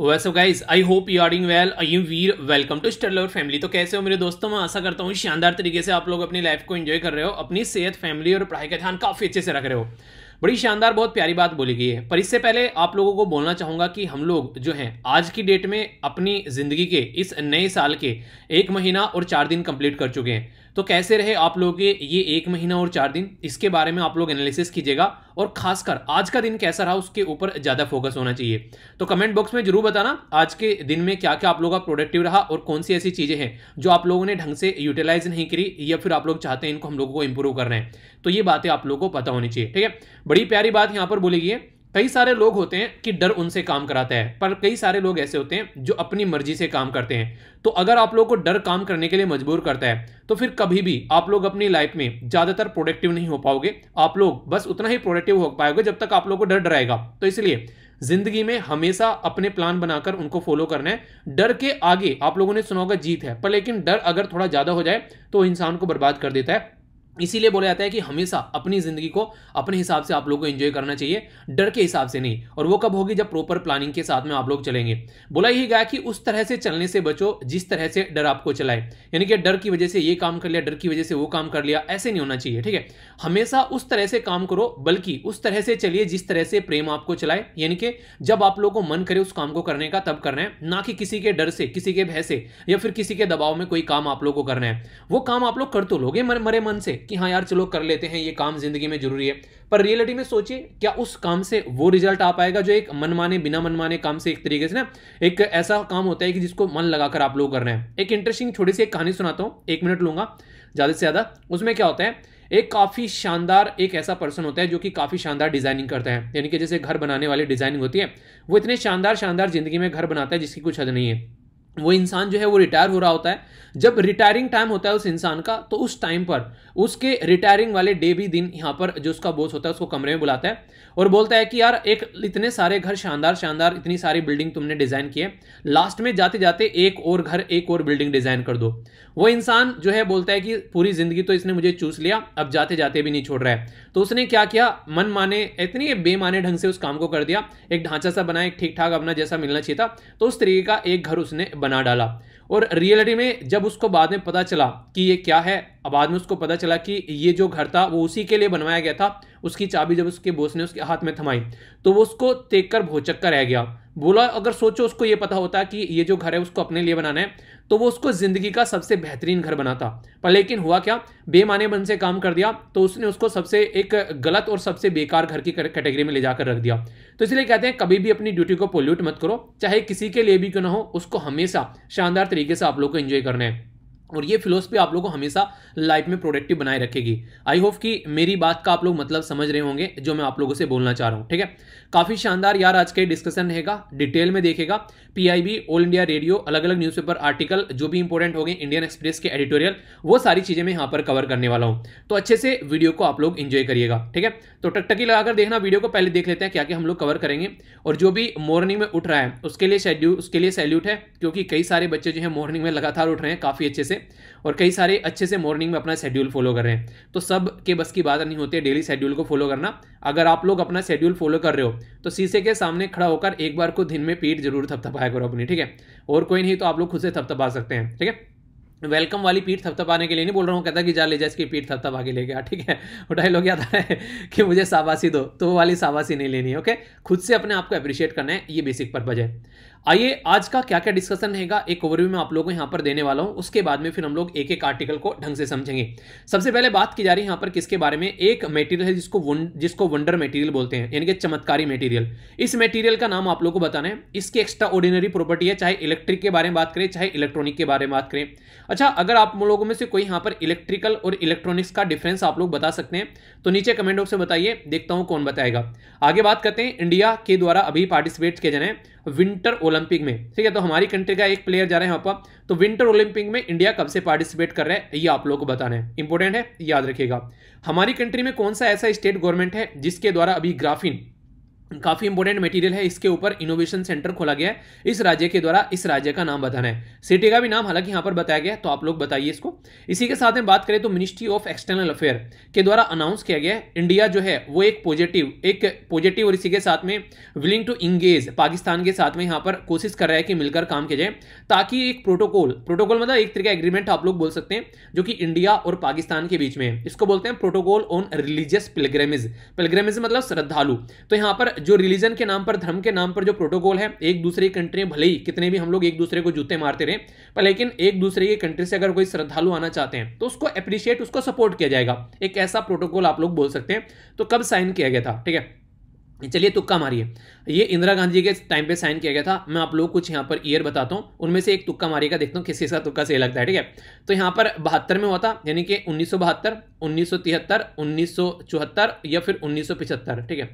वैसे guys I hope you are well I you we're welcome to Stellar family तो कैसे हो मेरे दोस्तों मैं आशा करता हूँ शानदार तरीके से आप लोग अपनी लाइफ को एंजॉय कर रहे हो अपनी सेहत फैमिली और पढ़ाई का ध्यान काफ़ी अच्छे से रख रहे हो बड़ी शानदार बहुत प्यारी बात बोली गई है पर इससे पहले आप लोगों को बोलना चाहूँगा कि हम लोग जो हैं आज की डेट में अपनी ज़िंदगी के इस नए साल के एक महीना और चार दिन कंप्लीट कर चुके हैं तो कैसे रहे आप लोगों के ये एक महीना और चार दिन इसके बारे में आप लोग एनालिसिस कीजिएगा और खासकर आज का दिन कैसा रहा उसके ऊपर ज़्यादा फोकस होना चाहिए तो कमेंट बॉक्स में जरूर बताना आज के दिन में क्या क्या आप लोगों का प्रोडक्टिव रहा और कौन सी ऐसी चीज़ें हैं जो आप लोगों ने ढंग से यूटिलाइज नहीं करी या फिर आप लोग चाहते हैं इनको हम लोगों को कर करना है तो ये बातें आप लोगों को पता होनी चाहिए ठीक है बड़ी प्यारी बात यहाँ पर बोली गई है कई सारे लोग होते हैं कि डर उनसे काम कराता है पर कई सारे लोग ऐसे होते हैं जो अपनी मर्जी से काम करते हैं तो अगर आप लोग को डर काम करने के लिए मजबूर करता है तो फिर कभी भी आप लोग अपनी लाइफ में ज़्यादातर प्रोडक्टिव नहीं हो पाओगे आप लोग बस उतना ही प्रोडक्टिव हो पाओगे जब तक आप लोग को डर डराएगा तो इसलिए जिंदगी में हमेशा अपने प्लान बनाकर उनको फॉलो करना है डर के आगे आप लोगों ने सुना होगा जीत है पर लेकिन डर अगर थोड़ा ज़्यादा हो जाए तो इंसान को बर्बाद कर देता है इसीलिए बोला जाता है कि हमेशा अपनी ज़िंदगी को अपने हिसाब से आप लोग को एंजॉय करना चाहिए डर के हिसाब से नहीं और वो कब होगी जब प्रॉपर प्लानिंग के साथ में आप लोग चलेंगे बोला यही गया कि उस तरह से चलने से बचो जिस तरह से डर आपको चलाए यानी कि डर की वजह से ये काम कर लिया डर की वजह से वो काम कर लिया ऐसे नहीं होना चाहिए ठीक है हमेशा उस तरह से काम करो बल्कि उस तरह से चलिए जिस तरह से प्रेम आपको चलाए यानी कि जब आप लोग को मन करे उस काम को करने का तब करना है ना कि किसी के डर से किसी के भय से या फिर किसी के दबाव में कोई काम आप लोग को करना है वो काम आप लोग कर तो लोगे मरे मन से कि हाँ यार चलो कर लेते हैं ये काम जिंदगी में जरूरी है पर रियलिटी में सोचिए क्या उस काम से वो रिजल्ट आ पाएगा जो एक मनमाने बिना मनमाने काम से एक तरीके से ना एक ऐसा काम होता है कि जिसको मन लगाकर आप लोग कर रहे हैं एक इंटरेस्टिंग छोटी सी एक कहानी सुनाता हूँ एक मिनट लूंगा ज़्यादा से ज़्यादा उसमें क्या होता है एक काफ़ी शानदार एक ऐसा पर्सन होता है जो कि काफ़ी शानदार डिज़ाइनिंग करता है यानी कि जैसे घर बनाने वाली डिज़ाइनिंग होती है वो इतने शानदार शानदार ज़िंदगी में घर बनाता है जिसकी कुछ हद नहीं है वो इंसान जो है वो रिटायर हो रहा होता है जब रिटायरिंग टाइम होता है उस इंसान का तो उस टाइम पर उसके रिटायरिंग वाले डे भी दिन यहाँ पर जो उसका बोस होता है उसको कमरे में बुलाता है और बोलता है कि यार एक इतने सारे घर शानदार शानदार इतनी सारी बिल्डिंग तुमने डिज़ाइन किए लास्ट में जाते जाते एक और घर एक और बिल्डिंग डिज़ाइन कर दो वो इंसान जो है बोलता है कि पूरी ज़िंदगी तो इसने मुझे चूस लिया अब जाते जाते भी नहीं छोड़ रहा है तो उसने क्या किया मन माने इतनी बेमाने ढंग से उस काम को कर दिया एक ढांचा सा बना एक ठीक ठाक अपना जैसा मिलना चाहिए था तो उस तरीके का एक घर उसने बना डाला और रियलिटी में जब उसको बाद में पता चला कि ये क्या है बाद में उसको पता चला कि ये जो घर था वो उसी के लिए बनवाया गया था उसकी चाबी जब उसके बोस ने उसके हाथ में थमाई तो वो उसको देख कर भोचक कर रह गया बोला अगर सोचो उसको ये पता होता कि ये जो घर है उसको अपने लिए बनाना है तो वो उसको ज़िंदगी का सबसे बेहतरीन घर बनाता पर लेकिन हुआ क्या बेमाने बन से काम कर दिया तो उसने उसको सबसे एक गलत और सबसे बेकार घर की कैटेगरी में ले जाकर रख दिया तो इसलिए कहते हैं कभी भी अपनी ड्यूटी को पोल्यूट मत करो चाहे किसी के लिए भी क्यों ना हो उसको हमेशा शानदार तरीके से आप लोग को इन्जॉय करना है और ये फिलोसफी आप लोगों को हमेशा लाइफ में प्रोडक्टिव बनाए रखेगी आई होप कि मेरी बात का आप लोग मतलब समझ रहे होंगे जो मैं आप लोगों से बोलना चाह रहा हूँ ठीक है काफ़ी शानदार यार आज का डिस्कशन रहेगा डिटेल में देखेगा पीआईबी ऑल इंडिया रेडियो अलग अलग न्यूज़पेपर आर्टिकल जो भी इंपॉर्टेंट हो गए इंडियन एक्सप्रेस के एडिटोरियल वो सारी चीज़ें मैं यहाँ पर कवर करने वाला हूँ तो अच्छे से वीडियो को आप लोग इन्जॉय करिएगा ठीक है तो टकटकी लगाकर देखना वीडियो को पहले देख लेते हैं क्या क्या हम लोग कवर करेंगे और जो भी मॉर्निंग में उठ रहा है उसके लिए शेड्यूल उसके लिए सैल्यूट है क्योंकि कई सारे बच्चे जो है मॉर्निंग में लगातार उठ रहे हैं काफ़ी अच्छे से से और कई सारे अच्छे से मॉर्निंग में अपना शेड्यूल फॉलो कर रहे हैं तो सब के बस की बात नहीं होती है डेली शेड्यूल को फॉलो करना अगर आप लोग अपना शेड्यूल फॉलो कर रहे हो तो शीशे के सामने खड़ा होकर एक बार को दिन में पीठ जरूर थपथपाया करो अपनी ठीक है और कोई नहीं तो आप लोग खुद से थपथपा सकते हैं ठीक है वेलकम वाली पीठ थपथपाने के लिए नहीं बोल रहा हूँ कहता कि जा ले जा इसकी पीठ थपथपा के लेके आ ठीक है वो डायलॉग याद है कि मुझे शाबाशी दो तो वो वाली शाबाशी नहीं लेनी है ओके खुद से अपने आप को अप्रिशिएट करना है ये बेसिक पर्पज है आइए आज का क्या क्या डिस्कशन रहेगा एक ओवरव्यू में आप लोगों को यहाँ पर देने वाला हूँ उसके बाद में फिर हम लोग एक एक आर्टिकल को ढंग से समझेंगे सबसे पहले बात की जा रही है यहाँ पर किसके बारे में एक मेटीरियल है जिसको वन, जिसको वंडर मेटीरियल बोलते हैं यानी कि चमत्कारी मेटीरियल इस मेटीरियल का नाम आप लोग को बताना है इसकी एक्स्ट्रा ऑर्डिनरी प्रॉपर्टी है चाहे इलेक्ट्रिक के बारे में बात करें चाहे इलेक्ट्रॉनिक के बारे में बात करें अच्छा अगर आप लोगों में से कोई यहाँ पर इलेक्ट्रिकल और इलेक्ट्रॉनिक्स का डिफरेंस आप लोग बता सकते हैं तो नीचे कमेंट बॉक्स में बताइए देखता हूँ कौन बताएगा आगे बात करते हैं इंडिया के द्वारा अभी पार्टिसिपेट किए जाने विंटर ओलंपिक में ठीक है तो हमारी कंट्री का एक प्लेयर जा रहे हैं आप तो विंटर ओलंपिक में इंडिया कब से पार्टिसिपेट कर रहे हैं ये आप लोगों को बताना है इंपॉर्टेंट है याद रखिएगा हमारी कंट्री में कौन सा ऐसा स्टेट गवर्नमेंट है जिसके द्वारा अभी ग्राफिन काफ़ी इंपॉर्टेंट मटेरियल है इसके ऊपर इनोवेशन सेंटर खोला गया है इस राज्य के द्वारा इस राज्य का नाम बताना है सिटी का भी नाम हालांकि यहां पर बताया गया है तो आप लोग बताइए इसको इसी के साथ में बात करें तो मिनिस्ट्री ऑफ एक्सटर्नल अफेयर के द्वारा अनाउंस किया गया है इंडिया जो है वो एक पॉजिटिव एक पॉजिटिव और इसी के साथ में विलिंग टू इंगेज पाकिस्तान के साथ में यहां पर कोशिश कर रहा है कि मिलकर काम किया जाए ताकि एक प्रोटोकॉल प्रोटोकॉल मतलब एक तरीके एग्रीमेंट आप लोग बोल सकते हैं जो कि इंडिया और पाकिस्तान के बीच में इसको बोलते हैं protocol on religious pilgrimage pilgrimage मतलब श्रद्धालु तो यहाँ पर जो रिलीजन के नाम पर धर्म के नाम पर जो प्रोटोकॉल है एक दूसरे की कंट्री में भले ही कितने भी हम लोग एक दूसरे को जूते मारते रहे पर लेकिन एक दूसरे की कंट्री से अगर कोई श्रद्धालु आना चाहते हैं तो उसको अप्रिशिएट उसको सपोर्ट किया जाएगा एक ऐसा प्रोटोकॉल आप लोग बोल सकते हैं तो कब साइन किया गया था ठीक है चलिए तुक्का मारिए ये इंदिरा गांधी के टाइम पे साइन किया गया था मैं आप लोग कुछ यहाँ पर ईयर बताता हूँ उनमें से एक तुक्का मारिएगा देखता हूँ किस का तुक्का सही लगता है ठीक है तो यहाँ पर बहत्तर में हुआ था यानी कि उन्नीस सौ बहत्तर उन्नीस सौ तिहत्तर उन्नीस सौ चौहत्तर या फिर उन्नीस सौ पिछहत्तर ठीक है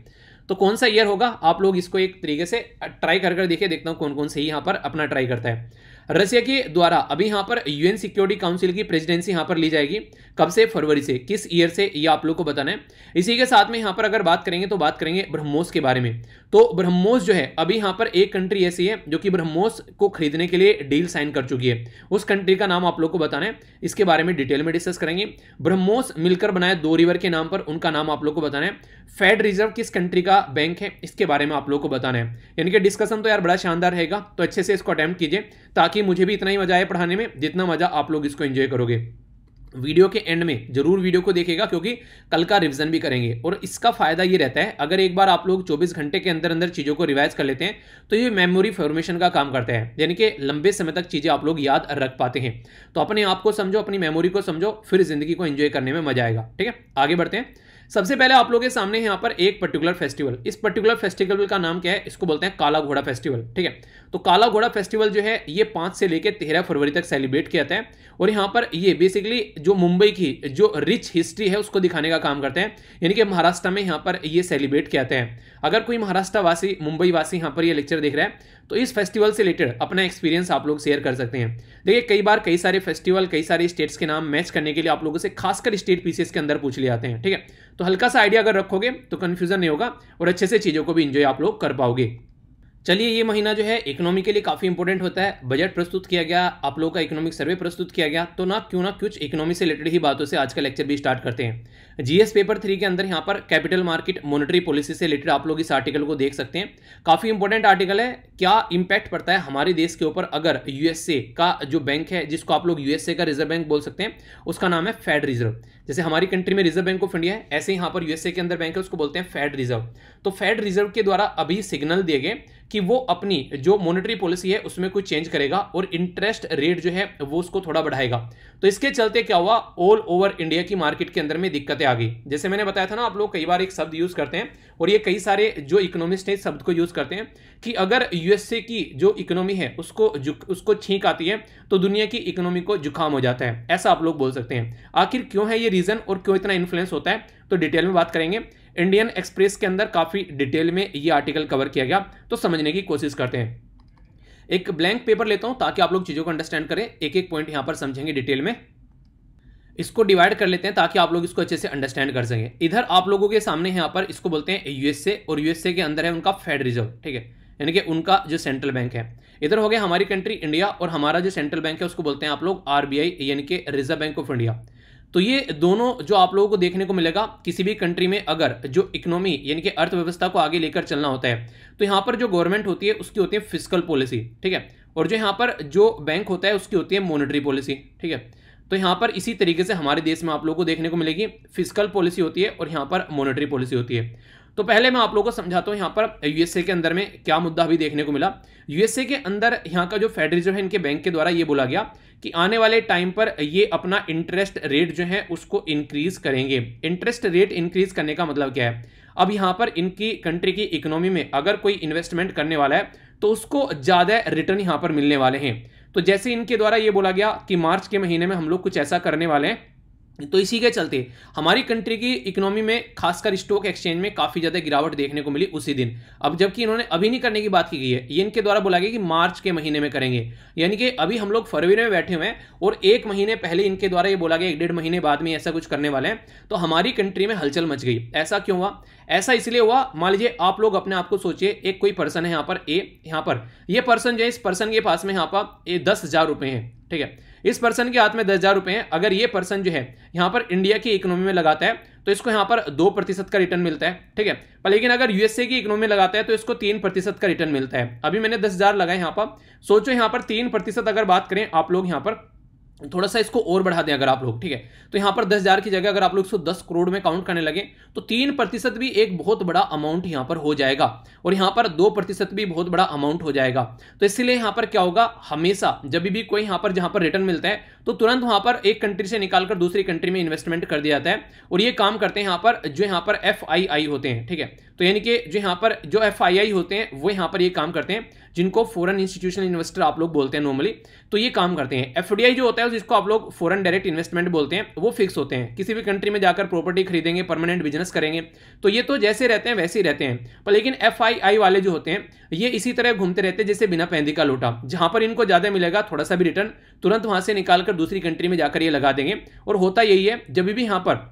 तो कौन सा ईयर होगा आप लोग इसको एक तरीके से ट्राई कर कर देखिए देखता हूँ कौन कौन से यहाँ पर अपना ट्राई करता है रसिया के द्वारा अभी यहाँ पर यूएन सिक्योरिटी काउंसिल की प्रेसिडेंसी यहाँ पर ली जाएगी कब से फरवरी से किस ईयर से ये आप लोग को बताना है इसी के साथ में यहाँ पर अगर बात करेंगे तो बात करेंगे ब्रह्मोस के बारे में तो ब्रह्मोस जो है अभी यहाँ पर एक कंट्री ऐसी है जो कि ब्रह्मोस को खरीदने के लिए डील साइन कर चुकी है उस कंट्री का नाम आप लोग को बताना है इसके बारे में डिटेल में डिस्कस करेंगे ब्रह्मोस मिलकर बनाए दो रिवर के नाम पर उनका नाम आप लोग को बताना है फेड रिजर्व किस कंट्री का बैंक है इसके बारे में आप लोग को बताना है यानी कि डिस्कशन तो यार बड़ा शानदार रहेगा तो अच्छे से इसको अटैम्प्ट कीजिए ताकि मुझे भी इतना ही मजा आए पढ़ाने में जितना मजा आप लोग इसको एंजॉय करोगे वीडियो के एंड में जरूर वीडियो को देखेगा क्योंकि कल का रिवीजन भी करेंगे और इसका फायदा ये रहता है अगर एक बार आप लोग 24 घंटे के अंदर अंदर चीज़ों को रिवाइज कर लेते हैं तो ये मेमोरी फॉर्मेशन का काम करता है यानी कि लंबे समय तक चीज़ें आप लोग याद रख पाते हैं तो अपने आप को समझो अपनी मेमोरी को समझो फिर ज़िंदगी को इन्जॉय करने में मजा आएगा ठीक है आगे बढ़ते हैं सबसे पहले आप लोगों के सामने यहाँ पर एक पर्टिकुलर फेस्टिवल इस पर्टिकुलर फेस्टिवल का नाम क्या है इसको बोलते हैं काला घोड़ा फेस्टिवल ठीक है तो काला घोड़ा फेस्टिवल जो है ये पाँच से लेकर तेरह फरवरी तक सेलिब्रेट किया जाता है और यहाँ पर ये बेसिकली जो मुंबई की जो रिच हिस्ट्री है उसको दिखाने का काम करते हैं यानी कि महाराष्ट्र में यहाँ पर ये सेलिब्रेट किया जाता है अगर कोई महाराष्ट्र वासी मुंबई वासी यहाँ पर ये लेक्चर देख रहा है तो इस फेस्टिवल से रिलेटेड अपना एक्सपीरियंस आप लोग शेयर कर सकते हैं देखिए कई बार कई सारे फेस्टिवल कई सारे स्टेट्स के नाम मैच करने के लिए आप लोगों से खासकर स्टेट पीसीएस के अंदर पूछ ले जाते हैं ठीक है तो हल्का सा आइडिया अगर रखोगे तो कन्फ्यूजन नहीं होगा और अच्छे से चीज़ों को भी इंजॉय आप लोग कर पाओगे चलिए ये महीना जो है इकोनॉमी के लिए काफ़ी इंपॉर्टेंट होता है बजट प्रस्तुत किया गया आप लोगों का इकोनॉमिक सर्वे प्रस्तुत किया गया तो ना क्यों ना कुछ इकोनॉमी से रिलेटेड ही बातों से आज का लेक्चर भी स्टार्ट करते हैं जीएस पेपर थ्री के अंदर यहाँ पर कैपिटल मार्केट मॉनेटरी पॉलिसी से रिलेटेड आप लोग इस आर्टिकल को देख सकते हैं काफ़ी इंपॉर्टेंट आर्टिकल है क्या इंपैक्ट पड़ता है हमारे देश के ऊपर अगर यूएसए का जो बैंक है जिसको आप लोग यूएसए का रिजर्व बैंक बोल सकते हैं उसका नाम है फेड रिजर्व जैसे हमारी कंट्री में रिजर्व बैंक ऑफ इंडिया है ऐसे यहां पर यूएसए के अंदर बैंक है उसको बोलते हैं फेड रिजर्व तो फेड रिजर्व के द्वारा अभी सिग्नल दिए गए कि वो अपनी जो मॉनेटरी पॉलिसी है उसमें कुछ चेंज करेगा और इंटरेस्ट रेट जो है वो उसको थोड़ा बढ़ाएगा तो इसके चलते क्या हुआ ऑल ओवर इंडिया की मार्केट के अंदर में दिक्कतें आ गई जैसे मैंने बताया था ना आप लोग कई बार एक शब्द यूज करते हैं और ये कई सारे जो इकोनॉमिस्ट हैं शब्द को यूज़ करते हैं कि अगर यूएसए की जो इकोनॉमी है उसको उसको छींक आती है तो दुनिया की इकोनॉमी को जुकाम हो जाता है ऐसा आप लोग बोल सकते हैं आखिर क्यों है ये रीज़न और क्यों इतना इन्फ्लुएंस होता है तो डिटेल में बात करेंगे इंडियन एक्सप्रेस के अंदर काफ़ी डिटेल में ये आर्टिकल कवर किया गया तो समझने की कोशिश करते हैं एक ब्लैंक पेपर लेता हूं ताकि आप लोग चीज़ों को अंडरस्टैंड करें एक एक पॉइंट यहां पर समझेंगे डिटेल में इसको डिवाइड कर लेते हैं ताकि आप लोग इसको अच्छे से अंडरस्टैंड कर सकें इधर आप लोगों के सामने यहाँ पर इसको बोलते हैं यूएसए और यूएसए के अंदर है उनका फेड रिजर्व ठीक है यानी कि उनका जो सेंट्रल बैंक है इधर हो गया हमारी कंट्री इंडिया और हमारा जो सेंट्रल बैंक है उसको बोलते हैं आप लोग आरबीआई यानी कि रिजर्व बैंक ऑफ इंडिया तो ये दोनों जो आप लोगों को देखने को मिलेगा किसी भी कंट्री में अगर जो इकोनॉमी यानी कि अर्थव्यवस्था को आगे लेकर चलना होता है तो यहाँ पर जो गवर्नमेंट होती है उसकी होती है फिजिकल पॉलिसी ठीक है और जो यहाँ पर जो बैंक होता है उसकी होती है मॉनिटरी पॉलिसी ठीक है तो यहाँ पर इसी तरीके से हमारे देश में आप लोगों को देखने को मिलेगी फिजिकल पॉलिसी होती है और यहाँ पर मॉनेटरी पॉलिसी होती है तो पहले मैं आप लोगों को समझाता हूँ यहाँ पर यूएसए के अंदर में क्या मुद्दा अभी देखने को मिला यूएसए के अंदर यहाँ का जो फेडरल रिजर्व है इनके बैंक के द्वारा ये बोला गया कि आने वाले टाइम पर ये अपना इंटरेस्ट रेट जो है उसको इंक्रीज करेंगे इंटरेस्ट रेट इंक्रीज करने का मतलब क्या है अब यहाँ पर इनकी कंट्री की इकोनॉमी में अगर कोई इन्वेस्टमेंट करने वाला है तो उसको ज़्यादा रिटर्न यहाँ पर मिलने वाले हैं तो जैसे इनके द्वारा ये बोला गया कि मार्च के महीने में हम लोग कुछ ऐसा करने वाले हैं तो इसी के चलते हमारी कंट्री की इकोनॉमी में खासकर स्टॉक एक्सचेंज में काफ़ी ज़्यादा गिरावट देखने को मिली उसी दिन अब जबकि इन्होंने अभी नहीं करने की बात की गई है ये इनके द्वारा बोला गया कि मार्च के महीने में करेंगे यानी कि अभी हम लोग फरवरी में बैठे हुए हैं और एक महीने पहले इनके द्वारा ये बोला गया एक डेढ़ महीने बाद में ऐसा कुछ करने वाले हैं तो हमारी कंट्री में हलचल मच गई ऐसा क्यों हुआ ऐसा इसलिए हुआ मान लीजिए आप लोग अपने आप को सोचिए एक कोई पर्सन है यहाँ पर ए यहाँ पर ये पर्सन जो है इस पर्सन के पास में यहाँ पर दस हज़ार रुपए हैं ठीक है इस पर्सन के हाथ में दस हज़ार रुपए हैं अगर ये पर्सन जो है यहाँ पर इंडिया की इकोनॉमी में लगाता है तो इसको यहाँ पर दो प्रतिशत का रिटर्न मिलता है ठीक है पर लेकिन अगर यूएसए की इकोनॉमी लगाता है तो इसको तीन प्रतिशत का रिटर्न मिलता है अभी मैंने दस हज़ार लगाए यहाँ पर सोचो यहाँ पर तीन प्रतिशत अगर बात करें आप लोग यहाँ पर थोड़ा सा इसको और बढ़ा दें अगर आप लोग ठीक है तो यहाँ पर दस हज़ार की जगह अगर आप लोग इसको दस करोड़ में काउंट करने लगे तो तीन प्रतिशत भी एक बहुत बड़ा अमाउंट यहाँ पर हो जाएगा और यहाँ पर दो प्रतिशत भी बहुत बड़ा अमाउंट हो जाएगा तो इसलिए यहाँ पर क्या होगा हमेशा जब भी कोई यहाँ पर जहाँ पर रिटर्न मिलता है तो तुरंत वहाँ पर एक कंट्री से निकालकर दूसरी कंट्री में इन्वेस्टमेंट कर दिया जाता है और ये काम करते हैं यहाँ पर जो यहाँ पर एफ होते हैं ठीक है तो यानी कि जो यहाँ पर जो एफ होते हैं वो यहाँ पर ये काम करते हैं जिनको फॉरन इंस्टीट्यूशनल इन्वेस्टर आप लोग बोलते हैं नॉर्मली तो ये काम करते हैं एफ जो होता है जिसको आप लोग फॉरन डायरेक्ट इन्वेस्टमेंट बोलते हैं वो फिक्स होते हैं किसी भी कंट्री में जाकर प्रॉपर्टी खरीदेंगे परमानेंट बिजनेस करेंगे तो ये तो जैसे रहते हैं वैसे ही रहते हैं पर लेकिन एफ वाले जो होते हैं ये इसी तरह घूमते रहते हैं जैसे बिना पहंदी का लोटा जहां पर इनको ज़्यादा मिलेगा थोड़ा सा भी रिटर्न तुरंत वहां से निकाल कर दूसरी कंट्री में जाकर ये लगा देंगे और होता यही है जब भी यहाँ पर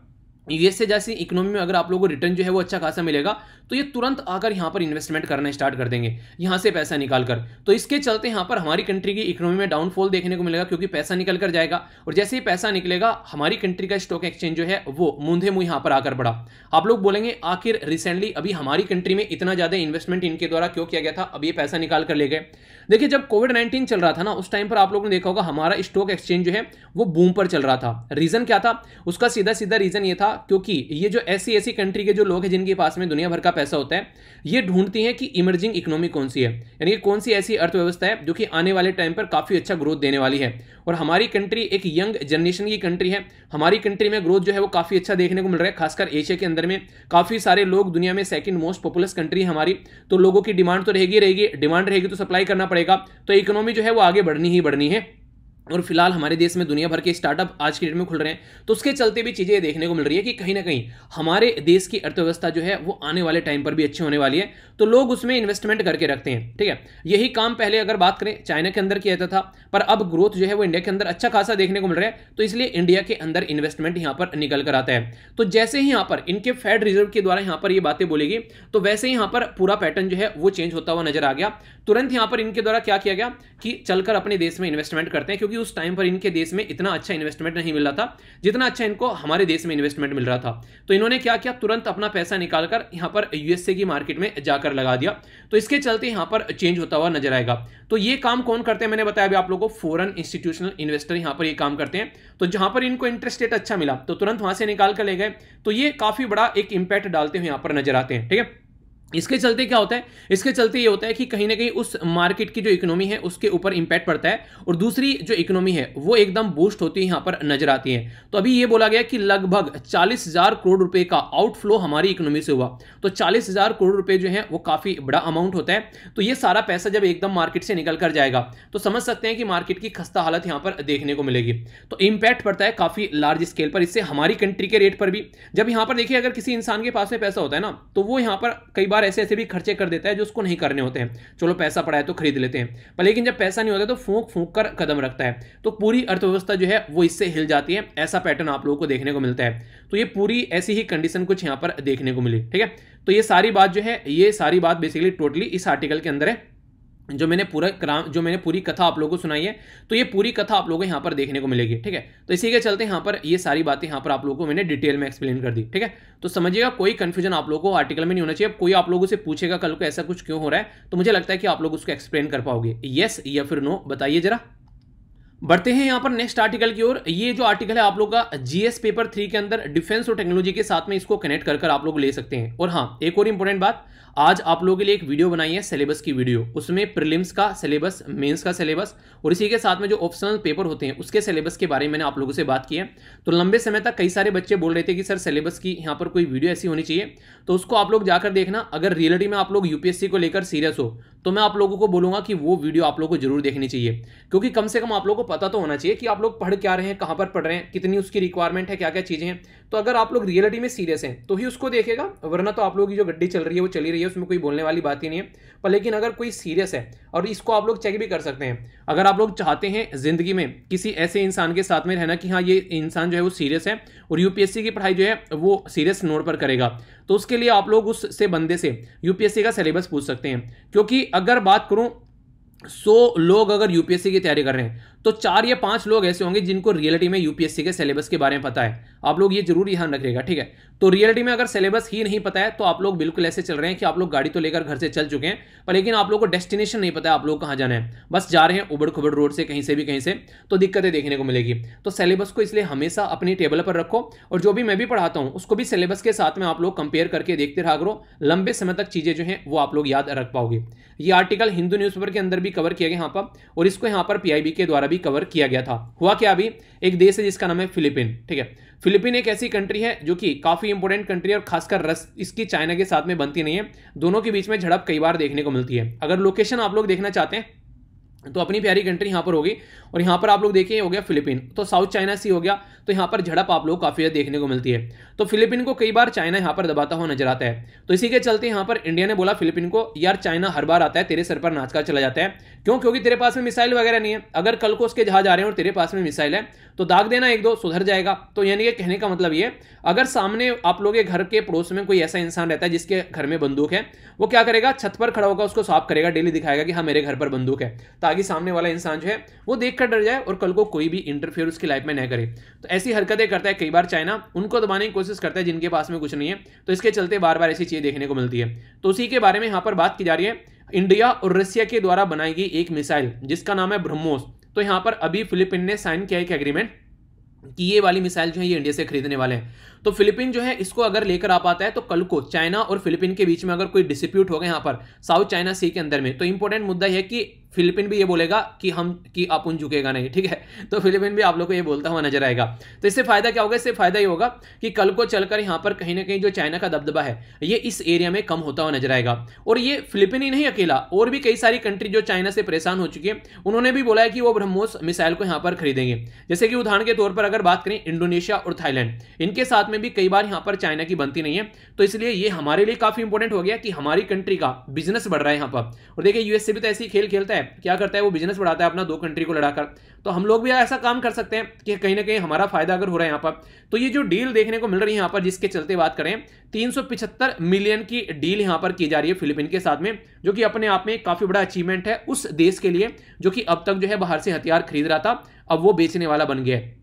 यूएस से जैसी इकोनॉमी में अगर आप लोगों को रिटर्न जो है वो अच्छा खासा मिलेगा तो ये तुरंत आकर यहाँ पर इन्वेस्टमेंट करना स्टार्ट कर देंगे यहाँ से पैसा निकाल कर तो इसके चलते यहाँ पर हमारी कंट्री की इकोनॉमी में डाउनफॉल देखने को मिलेगा क्योंकि पैसा निकल कर जाएगा और जैसे ही पैसा निकलेगा हमारी कंट्री का स्टॉक एक्सचेंज जो है वो मुंधे मुँह यहाँ पर आकर पड़ा आप लोग बोलेंगे आखिर रिसेंटली अभी हमारी कंट्री में इतना ज़्यादा इन्वेस्टमेंट इनके द्वारा क्यों किया गया था अब ये पैसा निकाल कर ले गए देखिए जब कोविड नाइन्टीन चल रहा था ना उस टाइम पर आप लोगों ने देखा होगा हमारा स्टॉक एक्सचेंज जो है वो बूम पर चल रहा था रीज़न क्या था उसका सीधा सीधा रीज़न ये था क्योंकि ये जो ऐसी ऐसी कंट्री के जो लोग हैं जिनके पास में दुनिया भर का पैसा होता है ये ढूंढती हैं कि इमर्जिंग इकोनॉमी कौन सी है यानी कि कौन सी ऐसी अर्थव्यवस्था है जो कि आने वाले टाइम पर काफ़ी अच्छा ग्रोथ देने वाली है और हमारी कंट्री एक यंग जनरेशन की कंट्री है हमारी कंट्री में ग्रोथ जो है वो काफ़ी अच्छा देखने को मिल रहा है खासकर एशिया के अंदर में काफ़ी सारे लोग दुनिया में सेकेंड मोस्ट पॉपुलस कंट्री है हमारी तो लोगों की डिमांड तो रहेगी रहेगी डिमांड रहेगी तो सप्लाई करना पड़ेगा तो इकोनॉमी जो है वो आगे बढ़नी ही बढ़नी है और फिलहाल हमारे देश में दुनिया भर के स्टार्टअप आज के डेट में खुल रहे हैं तो उसके चलते भी चीज़ें देखने को मिल रही है कि कहीं ना कहीं हमारे देश की अर्थव्यवस्था जो है वो आने वाले टाइम पर भी अच्छी होने वाली है तो लोग उसमें इन्वेस्टमेंट करके रखते हैं ठीक है यही काम पहले अगर बात करें चाइना के अंदर किया जाता था पर अब ग्रोथ जो है वो इंडिया के अंदर अच्छा खासा देखने को मिल रहा है तो इसलिए इंडिया के अंदर इन्वेस्टमेंट यहाँ पर निकल कर आता है तो जैसे ही यहाँ पर इनके फेड रिजर्व के द्वारा यहाँ पर ये बातें बोलेगी तो वैसे ही यहाँ पर पूरा पैटर्न जो है वो चेंज होता हुआ नजर आ गया तुरंत यहाँ पर इनके द्वारा क्या किया गया कि चलकर अपने देश में इन्वेस्टमेंट करते हैं क्योंकि उस टाइम पर इनके देश में इतना अच्छा इन्वेस्टमेंट नहीं मिल रहा था जितना अच्छा इनको हमारे देश में इन्वेस्टमेंट मिल रहा था तो इन्होंने क्या किया तुरंत अपना पैसा निकालकर यहाँ पर यूएसए की मार्केट में जाकर लगा दिया तो इसके चलते यहाँ पर चेंज होता हुआ नजर आएगा तो ये काम कौन करते हैं मैंने बताया अभी आप लोगों को फॉरन इंस्टीट्यूशनल इन्वेस्टर यहाँ पर ये काम करते हैं तो जहाँ पर इनको इंटरेस्ट रेट अच्छा मिला तो तुरंत वहाँ से निकाल कर ले गए तो ये काफ़ी बड़ा एक इंपैक्ट डालते हुए यहाँ पर नजर आते हैं ठीक है इसके चलते क्या होता है इसके चलते ये होता है कि कहीं ना कहीं उस मार्केट की जो इकोनॉमी है उसके ऊपर इंपैक्ट पड़ता है और दूसरी जो इकोनॉमी है वो एकदम बूस्ट होती है यहाँ पर नजर आती है तो अभी ये बोला गया कि लगभग चालीस हजार करोड़ रुपए का आउटफ्लो हमारी इकोनॉमी से हुआ तो चालीस हजार करोड़ रुपए जो है वो काफ़ी बड़ा अमाउंट होता है तो ये सारा पैसा जब एकदम मार्केट से निकल कर जाएगा तो समझ सकते हैं कि मार्केट की खस्ता हालत यहाँ पर देखने को मिलेगी तो इम्पैक्ट पड़ता है काफ़ी लार्ज स्केल पर इससे हमारी कंट्री के रेट पर भी जब यहाँ पर देखिए अगर किसी इंसान के पास में पैसा होता है ना तो वो यहाँ पर कई बार बार ऐसे ऐसे भी खर्चे कर देता है जो उसको नहीं करने होते हैं चलो पैसा पड़ा है तो खरीद लेते हैं पर लेकिन जब पैसा नहीं होता तो फूंक फूंक कर कदम रखता है तो पूरी अर्थव्यवस्था जो है वो इससे हिल जाती है ऐसा पैटर्न आप लोगों को देखने को मिलता है तो ये पूरी ऐसी ही कंडीशन कुछ यहाँ पर देखने को मिली ठीक है तो ये सारी बात जो है ये सारी बात बेसिकली टोटली इस आर्टिकल के अंदर है जो मैंने पूरा क्राम जो मैंने पूरी कथा आप लोगों को सुनाई है तो ये पूरी कथा आप लोगों को यहाँ पर देखने को मिलेगी ठीक है तो इसी के चलते यहाँ पर ये सारी बातें यहाँ पर आप लोगों को मैंने डिटेल में एक्सप्लेन कर दी ठीक है तो समझिएगा कोई कन्फ्यूजन आप लोगों को आर्टिकल में नहीं होना चाहिए कोई आप लोगों से पूछेगा कल को ऐसा कुछ क्यों हो रहा है तो मुझे लगता है कि आप लोग उसको एक्सप्लेन कर पाओगे येस या फिर नो बताइए जरा बढ़ते हैं यहाँ पर नेक्स्ट आर्टिकल की ओर ये जो आर्टिकल है आप लोग का जीएस पेपर थ्री के अंदर डिफेंस और टेक्नोलॉजी के साथ में इसको कनेक्ट कर आप लोग ले सकते हैं और हाँ एक और इंपॉर्टेंट बात आज आप लोगों के लिए एक वीडियो बनाई है सिलेबस की वीडियो उसमें प्रिलिम्स का सिलेबस मेंस का सिलेबस और इसी के साथ में जो ऑप्शनल पेपर होते हैं उसके सिलेबस के बारे में मैंने आप लोगों से बात की है तो लंबे समय तक कई सारे बच्चे बोल रहे थे कि सर सिलेबस की यहाँ पर कोई वीडियो ऐसी होनी चाहिए तो उसको आप लोग जाकर देखना अगर रियलिटी में आप लोग यूपीएससी को लेकर सीरियस हो तो मैं आप लोगों को बोलूँगा कि वो वीडियो आप लोग को जरूर देखनी चाहिए क्योंकि कम से कम आप लोगों को पता तो होना चाहिए कि आप लोग पढ़ क्या रहे हैं कहाँ पर पढ़ रहे हैं कितनी उसकी रिक्वायरमेंट है क्या क्या चीज़ें हैं तो अगर आप लोग रियलिटी में सीरियस हैं तो ही उसको देखेगा वरना तो आप लोगों की जो गड्डी चल रही है वो चली रही है उसमें कोई बोलने वाली बात ही नहीं है पर लेकिन अगर कोई सीरियस है और इसको आप लोग चेक भी कर सकते हैं अगर आप लोग चाहते हैं ज़िंदगी में किसी ऐसे इंसान के साथ में रहना कि हाँ ये इंसान जो है वो सीरियस है और यूपीएससी की पढ़ाई जो है वो सीरियस नोट पर करेगा तो उसके लिए आप लोग उससे बंदे से यूपीएससी का सिलेबस पूछ सकते हैं क्योंकि अगर बात करूं सौ लोग अगर यूपीएससी की तैयारी कर रहे हैं तो चार या पांच लोग ऐसे होंगे जिनको रियलिटी में यूपीएससी के सिलेबस के बारे में पता है आप लोग ये जरूर ध्यान रखिएगा ठीक है तो रियलिटी में अगर सिलेबस ही नहीं पता है तो आप लोग बिल्कुल ऐसे चल रहे हैं कि आप लोग गाड़ी तो लेकर घर से चल चुके हैं पर लेकिन आप लोग को डेस्टिनेशन नहीं पता है आप लोग कहाँ जाना है बस जा रहे हैं उबड़ खुबड़ रोड से कहीं से भी कहीं से तो दिक्कतें देखने को मिलेगी तो सिलेबस को इसलिए हमेशा अपनी टेबल पर रखो और जो भी मैं भी पढ़ाता हूँ उसको भी सिलेबस के साथ में आप लोग कंपेयर करके देखते रहा करो लंबे समय तक चीज़ें जो हैं वो आप लोग याद रख पाओगे ये आर्टिकल हिंदू न्यूज़पेपर के अंदर भी कवर किया गया यहाँ पर और इसको यहाँ पर पीआईबी के द्वारा भी कवर किया गया था हुआ क्या अभी एक देश है जिसका नाम है फिलिपिन ठीक है फिलिपिन एक ऐसी कंट्री है जो कि काफ़ी इंपोर्टेंट कंट्री है और खासकर रस इसकी चाइना के साथ में बनती नहीं है दोनों के बीच में झड़प कई बार देखने को मिलती है अगर लोकेशन आप लोग देखना चाहते हैं तो अपनी प्यारी कंट्री यहाँ पर होगी और यहाँ पर आप लोग देखिए हो गया फिलिपिन तो साउथ चाइना सी हो गया तो यहाँ पर झड़प आप लोग काफ़ी देखने को मिलती है तो फिलिपिन को कई बार चाइना यहाँ पर दबाता हुआ नजर आता है तो इसी के चलते यहाँ पर इंडिया ने बोला फिलिपिन को यार चाइना हर बार आता है तेरे सर पर नाचकर चला जाता है क्यों क्योंकि तेरे पास में मिसाइल वगैरह नहीं है अगर कल को उसके जहाज आ रहे हैं और तेरे पास में मिसाइल है तो दाग देना एक दो सुधर जाएगा तो यानी कि कहने का मतलब ये अगर सामने आप लोग के घर के पड़ोस में कोई ऐसा इंसान रहता है जिसके घर में बंदूक है वो क्या करेगा छत पर खड़ा होगा उसको साफ करेगा डेली दिखाएगा कि हाँ मेरे घर पर बंदूक है ताकि सामने वाला इंसान जो है वो देख कर डर जाए और कल को कोई भी इंटरफेयर उसकी लाइफ में न करे तो ऐसी हरकतें करता है कई बार चाइना उनको दबाने की कोशिश करता है जिनके पास में कुछ नहीं है तो इसके चलते बार बार ऐसी चीज़ें देखने को मिलती है तो उसी के बारे में यहाँ पर बात की जा रही है इंडिया और रशिया के द्वारा बनाई गई एक मिसाइल जिसका नाम है ब्रह्मोस तो यहां पर अभी फिलिपिन ने साइन किया एक एग्रीमेंट कि ये वाली मिसाइल जो है ये इंडिया से खरीदने वाले हैं तो फिलिपिन जो है इसको अगर लेकर आ पाता है तो कल को चाइना और फिलिपिन के बीच में अगर कोई डिस्प्यूट होगा यहां पर साउथ चाइना सी के अंदर में तो इंपॉर्टेंट मुद्दा यह कि फिलिपिन भी ये बोलेगा कि हम कि आपुन झुकेगा नहीं ठीक है तो फिलिपिन भी आप लोग को ये बोलता हुआ नजर आएगा तो इससे फायदा क्या होगा इससे फायदा ये होगा कि कल को चलकर यहाँ पर कहीं ना कहीं जो चाइना का दबदबा है ये इस एरिया में कम होता हुआ नजर आएगा और ये फिलिपिन ही नहीं अकेला और भी कई सारी कंट्री जो चाइना से परेशान हो चुकी है उन्होंने भी बोला है कि वो ब्रह्मोस मिसाइल को यहाँ पर खरीदेंगे जैसे कि उदाहरण के तौर पर अगर बात करें इंडोनेशिया और थाईलैंड इनके साथ में भी कई बार यहाँ पर चाइना की बनती नहीं है तो इसलिए ये हमारे लिए काफी इंपॉर्टेंट हो गया कि हमारी कंट्री का बिजनेस बढ़ रहा है यहाँ पर और देखिए यूएसए भी तो ऐसे ही खेल खेलता है है क्या करता है वो बिजनेस बढ़ाता है अपना दो कंट्री को लड़ाकर तो हम लोग भी ऐसा काम कर सकते हैं कि कहीं ना कहीं हमारा फायदा अगर हो रहा है यहाँ पर तो ये जो डील देखने को मिल रही है यहाँ पर जिसके चलते बात करें तीन मिलियन की डील यहाँ पर की जा रही है फिलिपिन के साथ में जो कि अपने आप में काफ़ी बड़ा अचीवमेंट है उस देश के लिए जो कि अब तक जो है बाहर से हथियार खरीद रहा था अब वो बेचने वाला बन गया है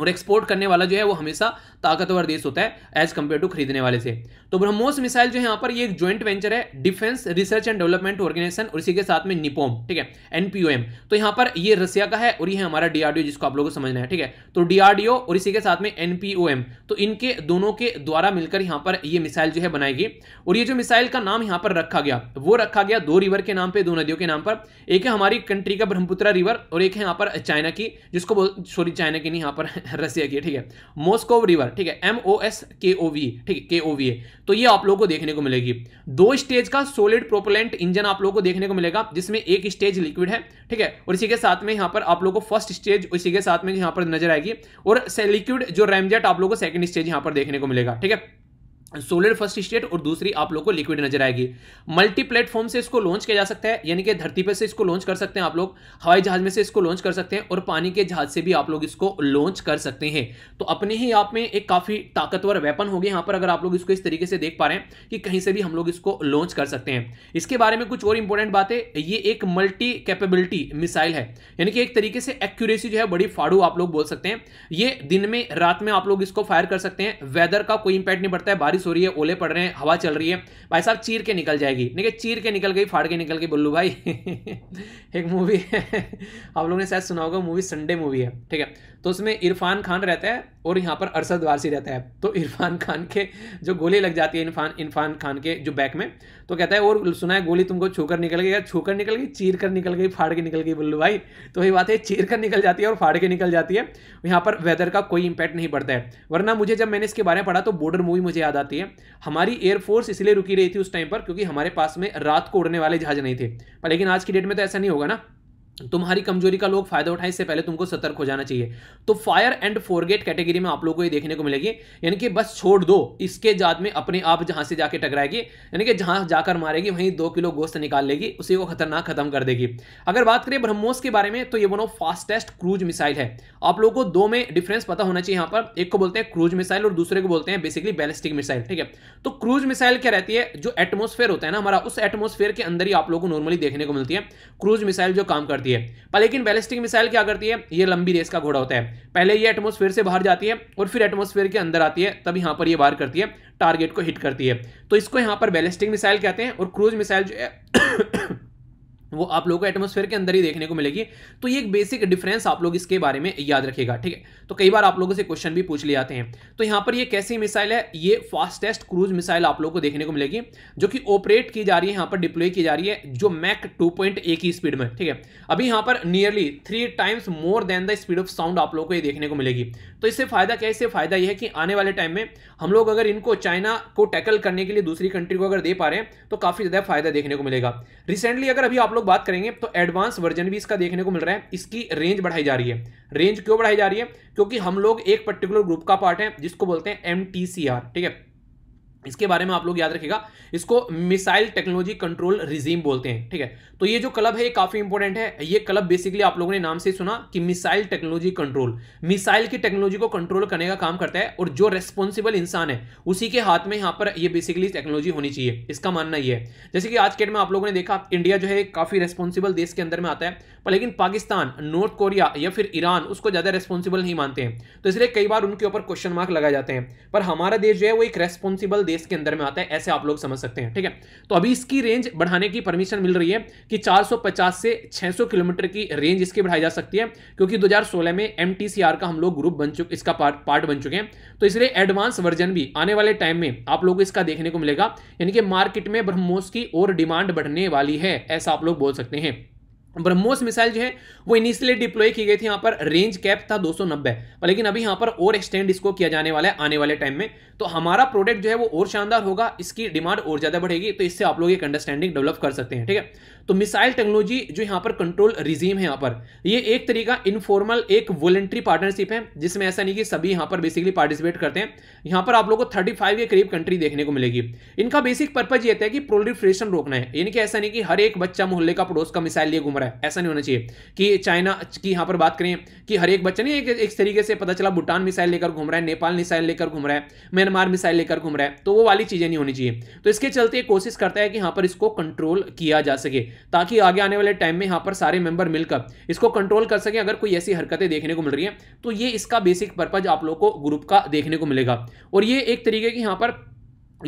और एक्सपोर्ट करने वाला जो है वो हमेशा ताकतवर देश होता है एज कंपेयर टू खरीदने वाले से तो ब्रह्मोस मिसाइल जो है यहाँ पर ये एक ज्वाइंट वेंचर है defence research and development organisation और इसी के साथ में निपोम ठीक है एनपीओएम तो यहाँ पर ये रसिया का है और ये हमारा डीआरडीओ जिसको आप लोगों को समझना है ठीक है तो डीआरडीओ और इसी के साथ में एनपीओएम तो इनके दोनों के द्वारा मिलकर यहाँ पर ये मिसाइल जो है बनाएगी और ये जो मिसाइल का नाम यहाँ पर रखा गया वो रखा गया दो रिवर के नाम पर दो नदियों के नाम पर एक है हमारी कंट्री का ब्रह्मपुत्र रिवर और एक है यहाँ पर चाइना की जिसको सॉरी चाइना की नहीं यहाँ पर रसिया की ठीक है मोस्कोव रिवर ठीक है एम ओ एस के ओ वी ठीक है के ओ वी तो ये आप लोगों को देखने को मिलेगी दो स्टेज का सोलिड प्रोपोलेंट इंजन आप लोगों को देखने को मिलेगा जिसमें एक स्टेज लिक्विड है ठीक है और इसी के साथ में यहाँ पर आप लोगों को फर्स्ट स्टेज इसी के साथ में यहाँ पर नजर आएगी और लिक्विड जो रेमजेट आप लोगों को सेकंड स्टेज यहाँ पर देखने को मिलेगा ठीक है सोलर फर्स्ट स्टेट और दूसरी आप लोग को लिक्विड नजर आएगी मल्टी प्लेटफॉर्म से इसको लॉन्च किया जा सकता है यानी कि धरती पर से इसको लॉन्च कर सकते हैं आप लोग हवाई जहाज में से इसको लॉन्च कर सकते हैं और पानी के जहाज से भी आप लोग इसको लॉन्च कर सकते हैं तो अपने ही आप में एक काफ़ी ताकतवर वेपन होगी यहाँ पर अगर आप लोग इसको इस तरीके से देख पा रहे हैं कि कहीं से भी हम लोग इसको लॉन्च कर सकते हैं इसके बारे में कुछ और इंपॉर्टेंट बात ये एक मल्टी कैपेबिलिटी मिसाइल है यानी कि एक तरीके से एक्यूरेसी जो है बड़ी फाड़ू आप लोग बोल सकते हैं ये दिन में रात में आप लोग इसको फायर कर सकते हैं वेदर का कोई इंपैक्ट नहीं पड़ता है बारिश बारिश हो रही है ओले पड़ रहे हैं हवा चल रही है भाई साहब चीर के निकल जाएगी नहीं क्या चीर के निकल गई फाड़ के निकल गई बोलू भाई एक मूवी है आप लोगों ने शायद सुना होगा मूवी संडे मूवी है ठीक है तो उसमें इरफान खान रहता है और यहाँ पर अरसद वारसी रहता है तो इरफान खान के जो गोली लग जाती है इरफान इरफान खान के जो बैक में तो कहता है और सुना है गोली तुमको छूकर निकल गई या छूकर निकल गई चीर कर निकल गई फाड़ के निकल गई बुल्लू भाई तो वही बात है चीर कर निकल जाती है और फाड़ के निकल जाती है यहाँ पर वेदर का कोई इंपैक्ट नहीं पड़ता है वरना मुझे जब मैंने इसके बारे में पढ़ा तो बॉर्डर मूवी मुझे याद आती है हमारी एयरफोर्स इसलिए रुकी रही थी उस टाइम पर क्योंकि हमारे पास में रात को उड़ने वाले जहाज नहीं थे पर लेकिन आज की डेट में तो ऐसा नहीं होगा ना तुम्हारी कमजोरी का लोग फायदा उठाए इससे पहले तुमको सतर्क हो जाना चाहिए तो फायर एंड फोरगेट कैटेगरी में आप लोगों को ये देखने को मिलेगी यानी कि बस छोड़ दो इसके जात में अपने आप जहां से जाके टकराएगी यानी कि जहां जाकर मारेगी वहीं दो किलो गोश्त निकाल लेगी उसी को खतरनाक खत्म कर देगी अगर बात करें ब्रह्मोस के बारे में तो ये बोलो फास्टेस्ट क्रूज मिसाइल है आप लोगों को दो में डिफरेंस पता होना चाहिए यहाँ पर एक को बोलते हैं क्रूज मिसाइल और दूसरे को बोलते हैं बेसिकली बैलिस्टिक मिसाइल ठीक है तो क्रूज मिसाइल क्या रहती है जो एटमोस्फेयर होता है ना हमारा उस एटमोस्फेयर के अंदर ही आप लोगों को नॉर्मली देखने को मिलती है क्रूज मिसाइल जो काम करती है करती है पर लेकिन बैलिस्टिक मिसाइल क्या करती है ये लंबी रेस का घोड़ा होता है पहले ये एटमोस्फेयर से बाहर जाती है और फिर एटमोस्फेयर के अंदर आती है तब यहाँ पर ये बाहर करती है टारगेट को हिट करती है तो इसको यहाँ पर बैलिस्टिक मिसाइल कहते हैं और क्रूज मिसाइल जो है वो आप लोगों को एटमोसफेयर के अंदर ही देखने को मिलेगी तो ये एक बेसिक डिफरेंस आप लोग इसके बारे में याद रखेगा ठीक है तो कई बार आप लोगों से क्वेश्चन भी पूछ लिए जाते हैं तो यहाँ पर ये कैसी मिसाइल है ये फास्टेस्ट क्रूज मिसाइल आप लोगों को देखने को मिलेगी जो कि ऑपरेट की जा रही है यहाँ पर डिप्लॉय की जा रही है जो मैक टू की स्पीड में ठीक है अभी यहाँ पर nearly three times more than the speed of sound आप लोग को ये देखने को मिलेगी तो इससे फायदा क्या इससे फायदा यह है कि आने वाले टाइम में हम लोग अगर इनको चाइना को टैकल करने के लिए दूसरी कंट्री को अगर दे पा रहे हैं तो काफी ज्यादा फायदा देखने को मिलेगा रिसेंटली अगर अभी आप लोग लोग बात करेंगे तो एडवांस वर्जन भी इसका देखने को मिल रहा है इसकी रेंज बढ़ाई जा रही है रेंज क्यों बढ़ाई जा रही है क्योंकि हम लोग एक पर्टिकुलर ग्रुप का पार्ट है जिसको बोलते हैं एम ठीक है इसके बारे में आप लोग याद रखेगा इसको मिसाइल टेक्नोलॉजी कंट्रोल रिजीम बोलते हैं ठीक है तो ये जो क्लब है ये काफी इंपॉर्टेंट है ये क्लब बेसिकली आप लोगों ने नाम से सुना कि मिसाइल टेक्नोलॉजी कंट्रोल मिसाइल की टेक्नोलॉजी को कंट्रोल करने का काम करता है और जो रेस्पॉन्सिबल इंसान है उसी के हाथ में यहां पर यह बेसिकली टेक्नोलॉजी होनी चाहिए इसका मानना ये है जैसे कि आज के डेट में आप लोगों ने देखा इंडिया जो है काफी रेस्पॉन्सिबल देश के अंदर में आता है पर लेकिन पाकिस्तान नॉर्थ कोरिया या फिर ईरान उसको ज़्यादा रेस्पॉन्सिबल नहीं मानते हैं तो इसलिए कई बार उनके ऊपर क्वेश्चन मार्क लगाए जाते हैं पर हमारा देश जो है वो एक रेस्पॉन्सिबल देश के अंदर में आता है ऐसे आप लोग समझ सकते हैं ठीक है तो अभी इसकी रेंज बढ़ाने की परमिशन मिल रही है कि चार से छह किलोमीटर की रेंज इसकी बढ़ाई जा सकती है क्योंकि दो में एम का हम लोग ग्रुप बन चुके इसका पार्ट पार्ट बन चुके हैं तो इसलिए एडवांस वर्जन भी आने वाले टाइम में आप लोग इसका देखने को मिलेगा यानी कि मार्केट में ब्रह्मोस की और डिमांड बढ़ने वाली है ऐसा आप लोग बोल सकते हैं ब्रह्मोस मिसाइल जो है वो इनिशियली डिप्लॉय की गई थी यहाँ पर रेंज कैप था 290 पर लेकिन अभी यहाँ पर और एक्सटेंड इसको किया जाने वाला है आने वाले टाइम में तो हमारा प्रोडक्ट जो है वो और शानदार होगा इसकी डिमांड और ज़्यादा बढ़ेगी तो इससे आप लोग एक अंडरस्टैंडिंग डेवलप कर सकते हैं ठीक है तो मिसाइल टेक्नोलॉजी जो यहाँ पर कंट्रोल रिजीम है यहाँ पर ये एक तरीका इनफॉर्मल एक वॉलेंट्री पार्टनरशिप है जिसमें ऐसा नहीं कि सभी यहाँ पर बेसिकली पार्टिसिपेट करते हैं यहाँ पर आप लोग को थर्टी के करीब कंट्री देखने को मिलेगी इनका बेसिक पर्पज ये है कि प्रोलिफ्रेशन रोकना है यानी कि ऐसा नहीं कि हर एक बच्चा मोहल्ले का पड़ोस का मिसाइल लिए घूम पर है ऐसा नहीं होना चाहिए कि चाइना की यहाँ पर बात करें कि हर एक बच्चा नहीं एक, एक तरीके से पता चला भूटान मिसाइल लेकर घूम रहा है नेपाल मिसाइल लेकर घूम रहा है म्यांमार मिसाइल लेकर घूम रहा है तो वो वाली चीज़ें नहीं होनी चाहिए तो इसके चलते कोशिश करता है कि यहाँ पर इसको कंट्रोल किया जा सके ताकि आगे आने वाले टाइम में यहाँ पर सारे मेंबर मिलकर इसको कंट्रोल कर सके अगर कोई ऐसी हरकतें देखने को मिल रही हैं तो ये इसका बेसिक पर्पज आप लोग को ग्रुप का देखने को मिलेगा और ये एक तरीके की यहाँ पर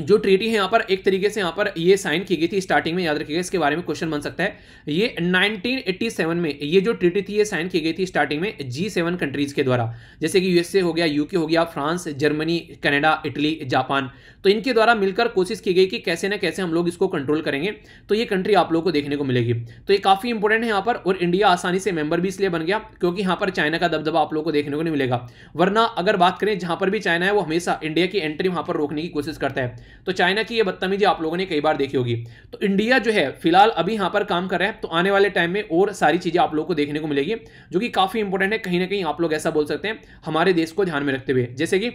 जो ट्रीटी है यहाँ पर एक तरीके से यहाँ पर ये साइन की गई थी स्टार्टिंग में याद रखिएगा इसके बारे में क्वेश्चन बन सकता है ये 1987 में ये जो ट्रीटी थी ये साइन की गई थी स्टार्टिंग में जी सेवन कंट्रीज के द्वारा जैसे कि यूएसए हो गया यूके हो गया France Germany Canada Italy Japan तो इनके द्वारा मिलकर कोशिश की गई कि कैसे ना कैसे हम लोग इसको कंट्रोल करेंगे तो ये कंट्री आप लोग को देखने को मिलेगी तो ये काफ़ी इंपॉर्टेंट है यहाँ पर और इंडिया आसानी से मेंबर भी इसलिए बन गया क्योंकि यहाँ पर चाइना का दबदबा आप लोग को देखने को नहीं मिलेगा वरना अगर बात करें जहाँ पर भी चाइना है वो हमेशा इंडिया की एंट्री वहाँ पर रोकने की कोशिश करता है तो चाइना की ये बदतमीजी आप लोगों ने कई बार देखी होगी तो इंडिया जो है फिलहाल अभी यहाँ पर काम कर रहा है तो आने वाले टाइम में और सारी चीज़ें आप लोग को देखने को मिलेगी जो कि काफ़ी इंपॉर्टेंट है कहीं ना कहीं आप लोग ऐसा बोल सकते हैं हमारे देश को ध्यान में रखते हुए जैसे कि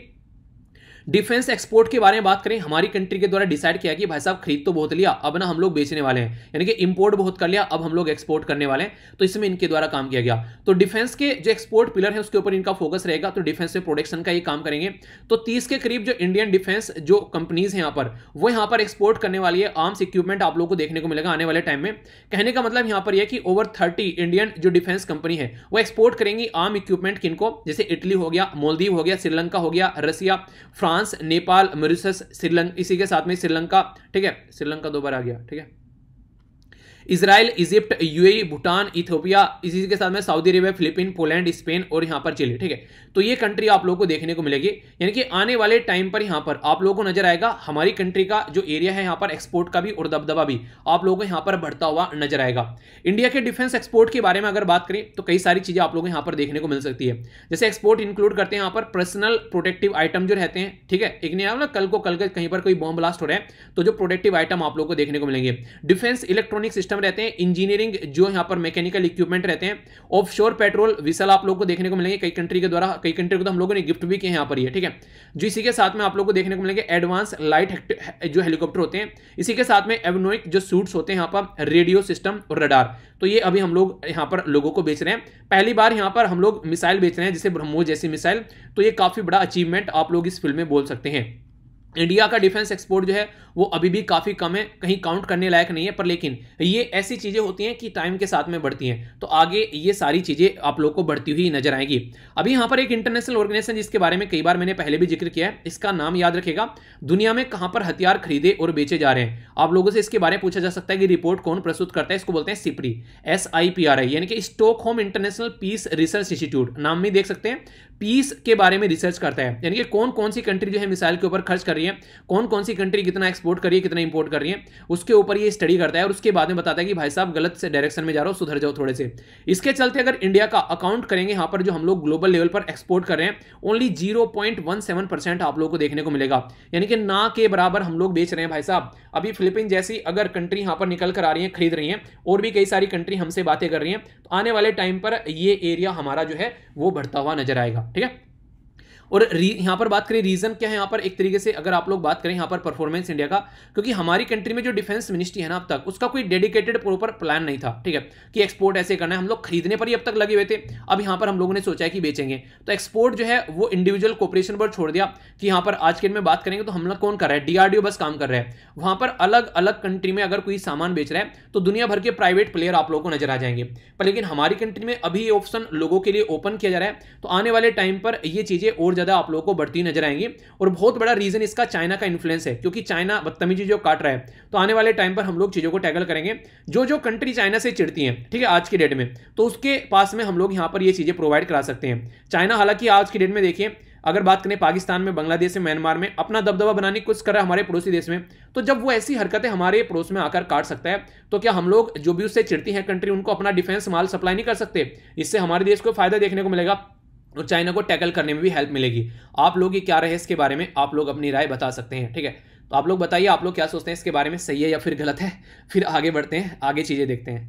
डिफेंस एक्सपोर्ट के बारे में बात करें हमारी कंट्री के द्वारा डिसाइड किया कि भाई साहब खरीद तो बहुत लिया अब ना हम लोग बेचने वाले हैं यानी कि इंपोर्ट बहुत कर लिया अब हम लोग एक्सपोर्ट करने वाले हैं तो इसमें इनके द्वारा काम किया गया तो डिफेंस के जो एक्सपोर्ट पिलर है उसके ऊपर इनका फोकस रहेगा तो डिफेंस में प्रोडक्शन का ही काम करेंगे तो तीस के करीब जो इंडियन डिफेंस जो कंपनीज है यहाँ पर वो यहाँ पर एक्सपोर्ट करने वाली है आर्म्स इक्विपमेंट आप लोग को देखने को मिलेगा आने वाले टाइम में कहने का मतलब यहाँ पर यह कि ओवर थर्टी इंडियन जो डिफेंस कंपनी है वो एक्सपोर्ट करेंगी आर्म इक्विपमेंट किनको जैसे इटली हो गया मोलदीव हो गया श्रीलंका हो गया Russia France France Nepal Mauritius Sri Lanka इसी के साथ में श्रीलंका ठीक है श्रीलंका दो बार आ गया ठीक है Israel Egypt UAE Bhutan Ethiopia इसी के साथ में Saudi Arabia Philippine Poland Spain और यहाँ पर चिली ठीक है तो ये कंट्री आप लोग को देखने को मिलेगी यानी कि आने वाले टाइम पर यहाँ पर आप लोगों को नजर आएगा हमारी कंट्री का जो एरिया है यहाँ पर एक्सपोर्ट का भी और दबदबा भी आप लोगों को यहाँ पर बढ़ता हुआ नजर आएगा इंडिया के डिफेंस एक्सपोर्ट के बारे में अगर बात करें तो कई सारी चीजें आप को यहाँ पर देखने को मिल सकती है जैसे एक्सपोर्ट इंक्लूड करते हैं यहाँ पर पर्सनल प्रोटेक्टिव आइटम जो रहते हैं ठीक है एक नहीं ना कल को कल कहीं पर कोई बॉम्ब ब्लास्ट हो रहा है तो जो प्रोटेक्टिव आइटम आप लोग को देखने को मिलेंगे डिफेंस इलेक्ट्रॉनिक सिस्टम सब रहते हैं इंजीनियरिंग जो यहाँ पर मैकेनिकल इक्विपमेंट रहते हैं ऑफ पेट्रोल विसल आप लोग को देखने को मिलेंगे कई कंट्री के द्वारा कई कंट्री को तो हम लोगों ने गिफ्ट भी किए यहाँ पर ठीक है जो इसी के साथ में आप लोग को देखने को मिलेंगे एडवांस लाइट जो हेलीकॉप्टर होते हैं इसी के साथ में एवनोइक जो सूट्स होते हैं यहाँ पर रेडियो सिस्टम और रडार तो ये अभी हम लोग यहाँ पर लोगों को बेच रहे हैं पहली बार यहाँ पर हम लोग मिसाइल बेच रहे हैं जैसे ब्रह्मोस जैसी मिसाइल तो ये काफ़ी बड़ा अचीवमेंट आप लोग इस फिल्म में बोल सकते हैं इंडिया का डिफेंस एक्सपोर्ट जो है वो अभी भी काफ़ी कम है कहीं काउंट करने लायक नहीं है पर लेकिन ये ऐसी चीज़ें होती हैं कि टाइम के साथ में बढ़ती हैं तो आगे ये सारी चीज़ें आप लोग को बढ़ती हुई नजर आएगी अभी यहाँ पर एक इंटरनेशनल ऑर्गेनाइजेशन जिसके बारे में कई बार मैंने पहले भी जिक्र किया है इसका नाम याद रखेगा दुनिया में कहाँ पर हथियार खरीदे और बेचे जा रहे हैं आप लोगों से इसके बारे में पूछा जा सकता है कि रिपोर्ट कौन प्रस्तुत करता है इसको बोलते हैं SIPRI S I P R I यानी कि Stockholm international peace research institute नाम भी देख सकते हैं पीस के बारे में रिसर्च करता है यानी कि कौन कौन सी कंट्री जो है मिसाइल के ऊपर खर्च कर रही है कौन कौन सी कंट्री कितना एक्सपोर्ट कर रही है कितना इंपोर्ट कर रही है उसके ऊपर ये स्टडी करता है और उसके बाद में बताता है कि भाई साहब गलत से डायरेक्शन में जा रहा हो सुधर जाओ थोड़े से इसके चलते अगर इंडिया का अकाउंट करेंगे यहाँ पर जो हम लोग ग्लोबल लेवल पर एक्सपोर्ट कर रहे हैं ओनली जीरो आप लोगों को देखने को मिलेगा यानी कि ना के बराबर हम लोग बेच रहे हैं भाई साहब अभी फिलिपिन जैसी अगर कंट्री यहाँ पर निकल कर आ रही है खरीद रही है और भी कई सारी कंट्री हमसे बातें कर रही है तो आने वाले टाइम पर ये एरिया हमारा जो है वो बढ़ता हुआ नजर आएगा ठीक है और यहाँ पर बात करें रीज़न क्या है यहाँ पर एक तरीके से अगर आप लोग बात करें यहाँ पर परफॉर्मेंस इंडिया का क्योंकि हमारी कंट्री में जो डिफेंस मिनिस्ट्री है ना अब तक उसका कोई डेडिकेटेड प्रॉपर प्लान नहीं था ठीक है कि एक्सपोर्ट ऐसे करना है हम लोग खरीदने पर ही अब तक लगे हुए थे अब यहाँ पर हम लोगों ने सोचा है कि बेचेंगे तो एक्सपोर्ट जो है वो इंडिविजुअल कॉपरेशन पर छोड़ दिया कि यहाँ पर आज के में बात करेंगे तो हम लोग कौन कर रहा है डीआरडीओ बस काम कर रहे हैं वहाँ पर अलग अलग कंट्री में अगर कोई सामान बेच रहा है तो दुनिया भर के प्राइवेट प्लेयर आप लोगों को नजर आ जाएंगे पर लेकिन हमारी कंट्री में अभी ये ऑप्शन लोगों के लिए ओपन किया जा रहा है तो आने वाले टाइम पर ये चीज़ें और ज़्यादा आप लोगों को बढ़ती नजर आएंगी और बहुत बड़ा रीज़न इसका चाइना का इन्फ्लुएंस है क्योंकि चाइना बदतमीजी जो काट रहा है तो आने वाले टाइम पर हम लोग चीज़ों को टैकल करेंगे जो जो कंट्री चाइना से चिड़ती हैं ठीक है आज की डेट में तो उसके पास में हम लोग यहाँ पर ये चीज़ें प्रोवाइड करा सकते हैं चाइना हालांकि आज की डेट में देखिए अगर बात करें पाकिस्तान में बांग्लादेश में म्यांमार में अपना दबदबा बनाने की कुछ कर रहा है हमारे पड़ोसी देश में तो जब वो ऐसी हरकतें हमारे पड़ोस में आकर काट सकता है तो क्या हम लोग जो भी उससे चिड़ती हैं कंट्री उनको अपना डिफेंस माल सप्लाई नहीं कर सकते इससे हमारे देश को फायदा देखने को मिलेगा और चाइना को टैकल करने में भी हेल्प मिलेगी आप लोग ये क्या रहे इसके बारे में आप लोग अपनी राय बता सकते हैं ठीक है तो आप लोग बताइए आप लोग क्या सोचते हैं इसके बारे में सही है या फिर गलत है फिर आगे बढ़ते हैं आगे चीज़ें देखते हैं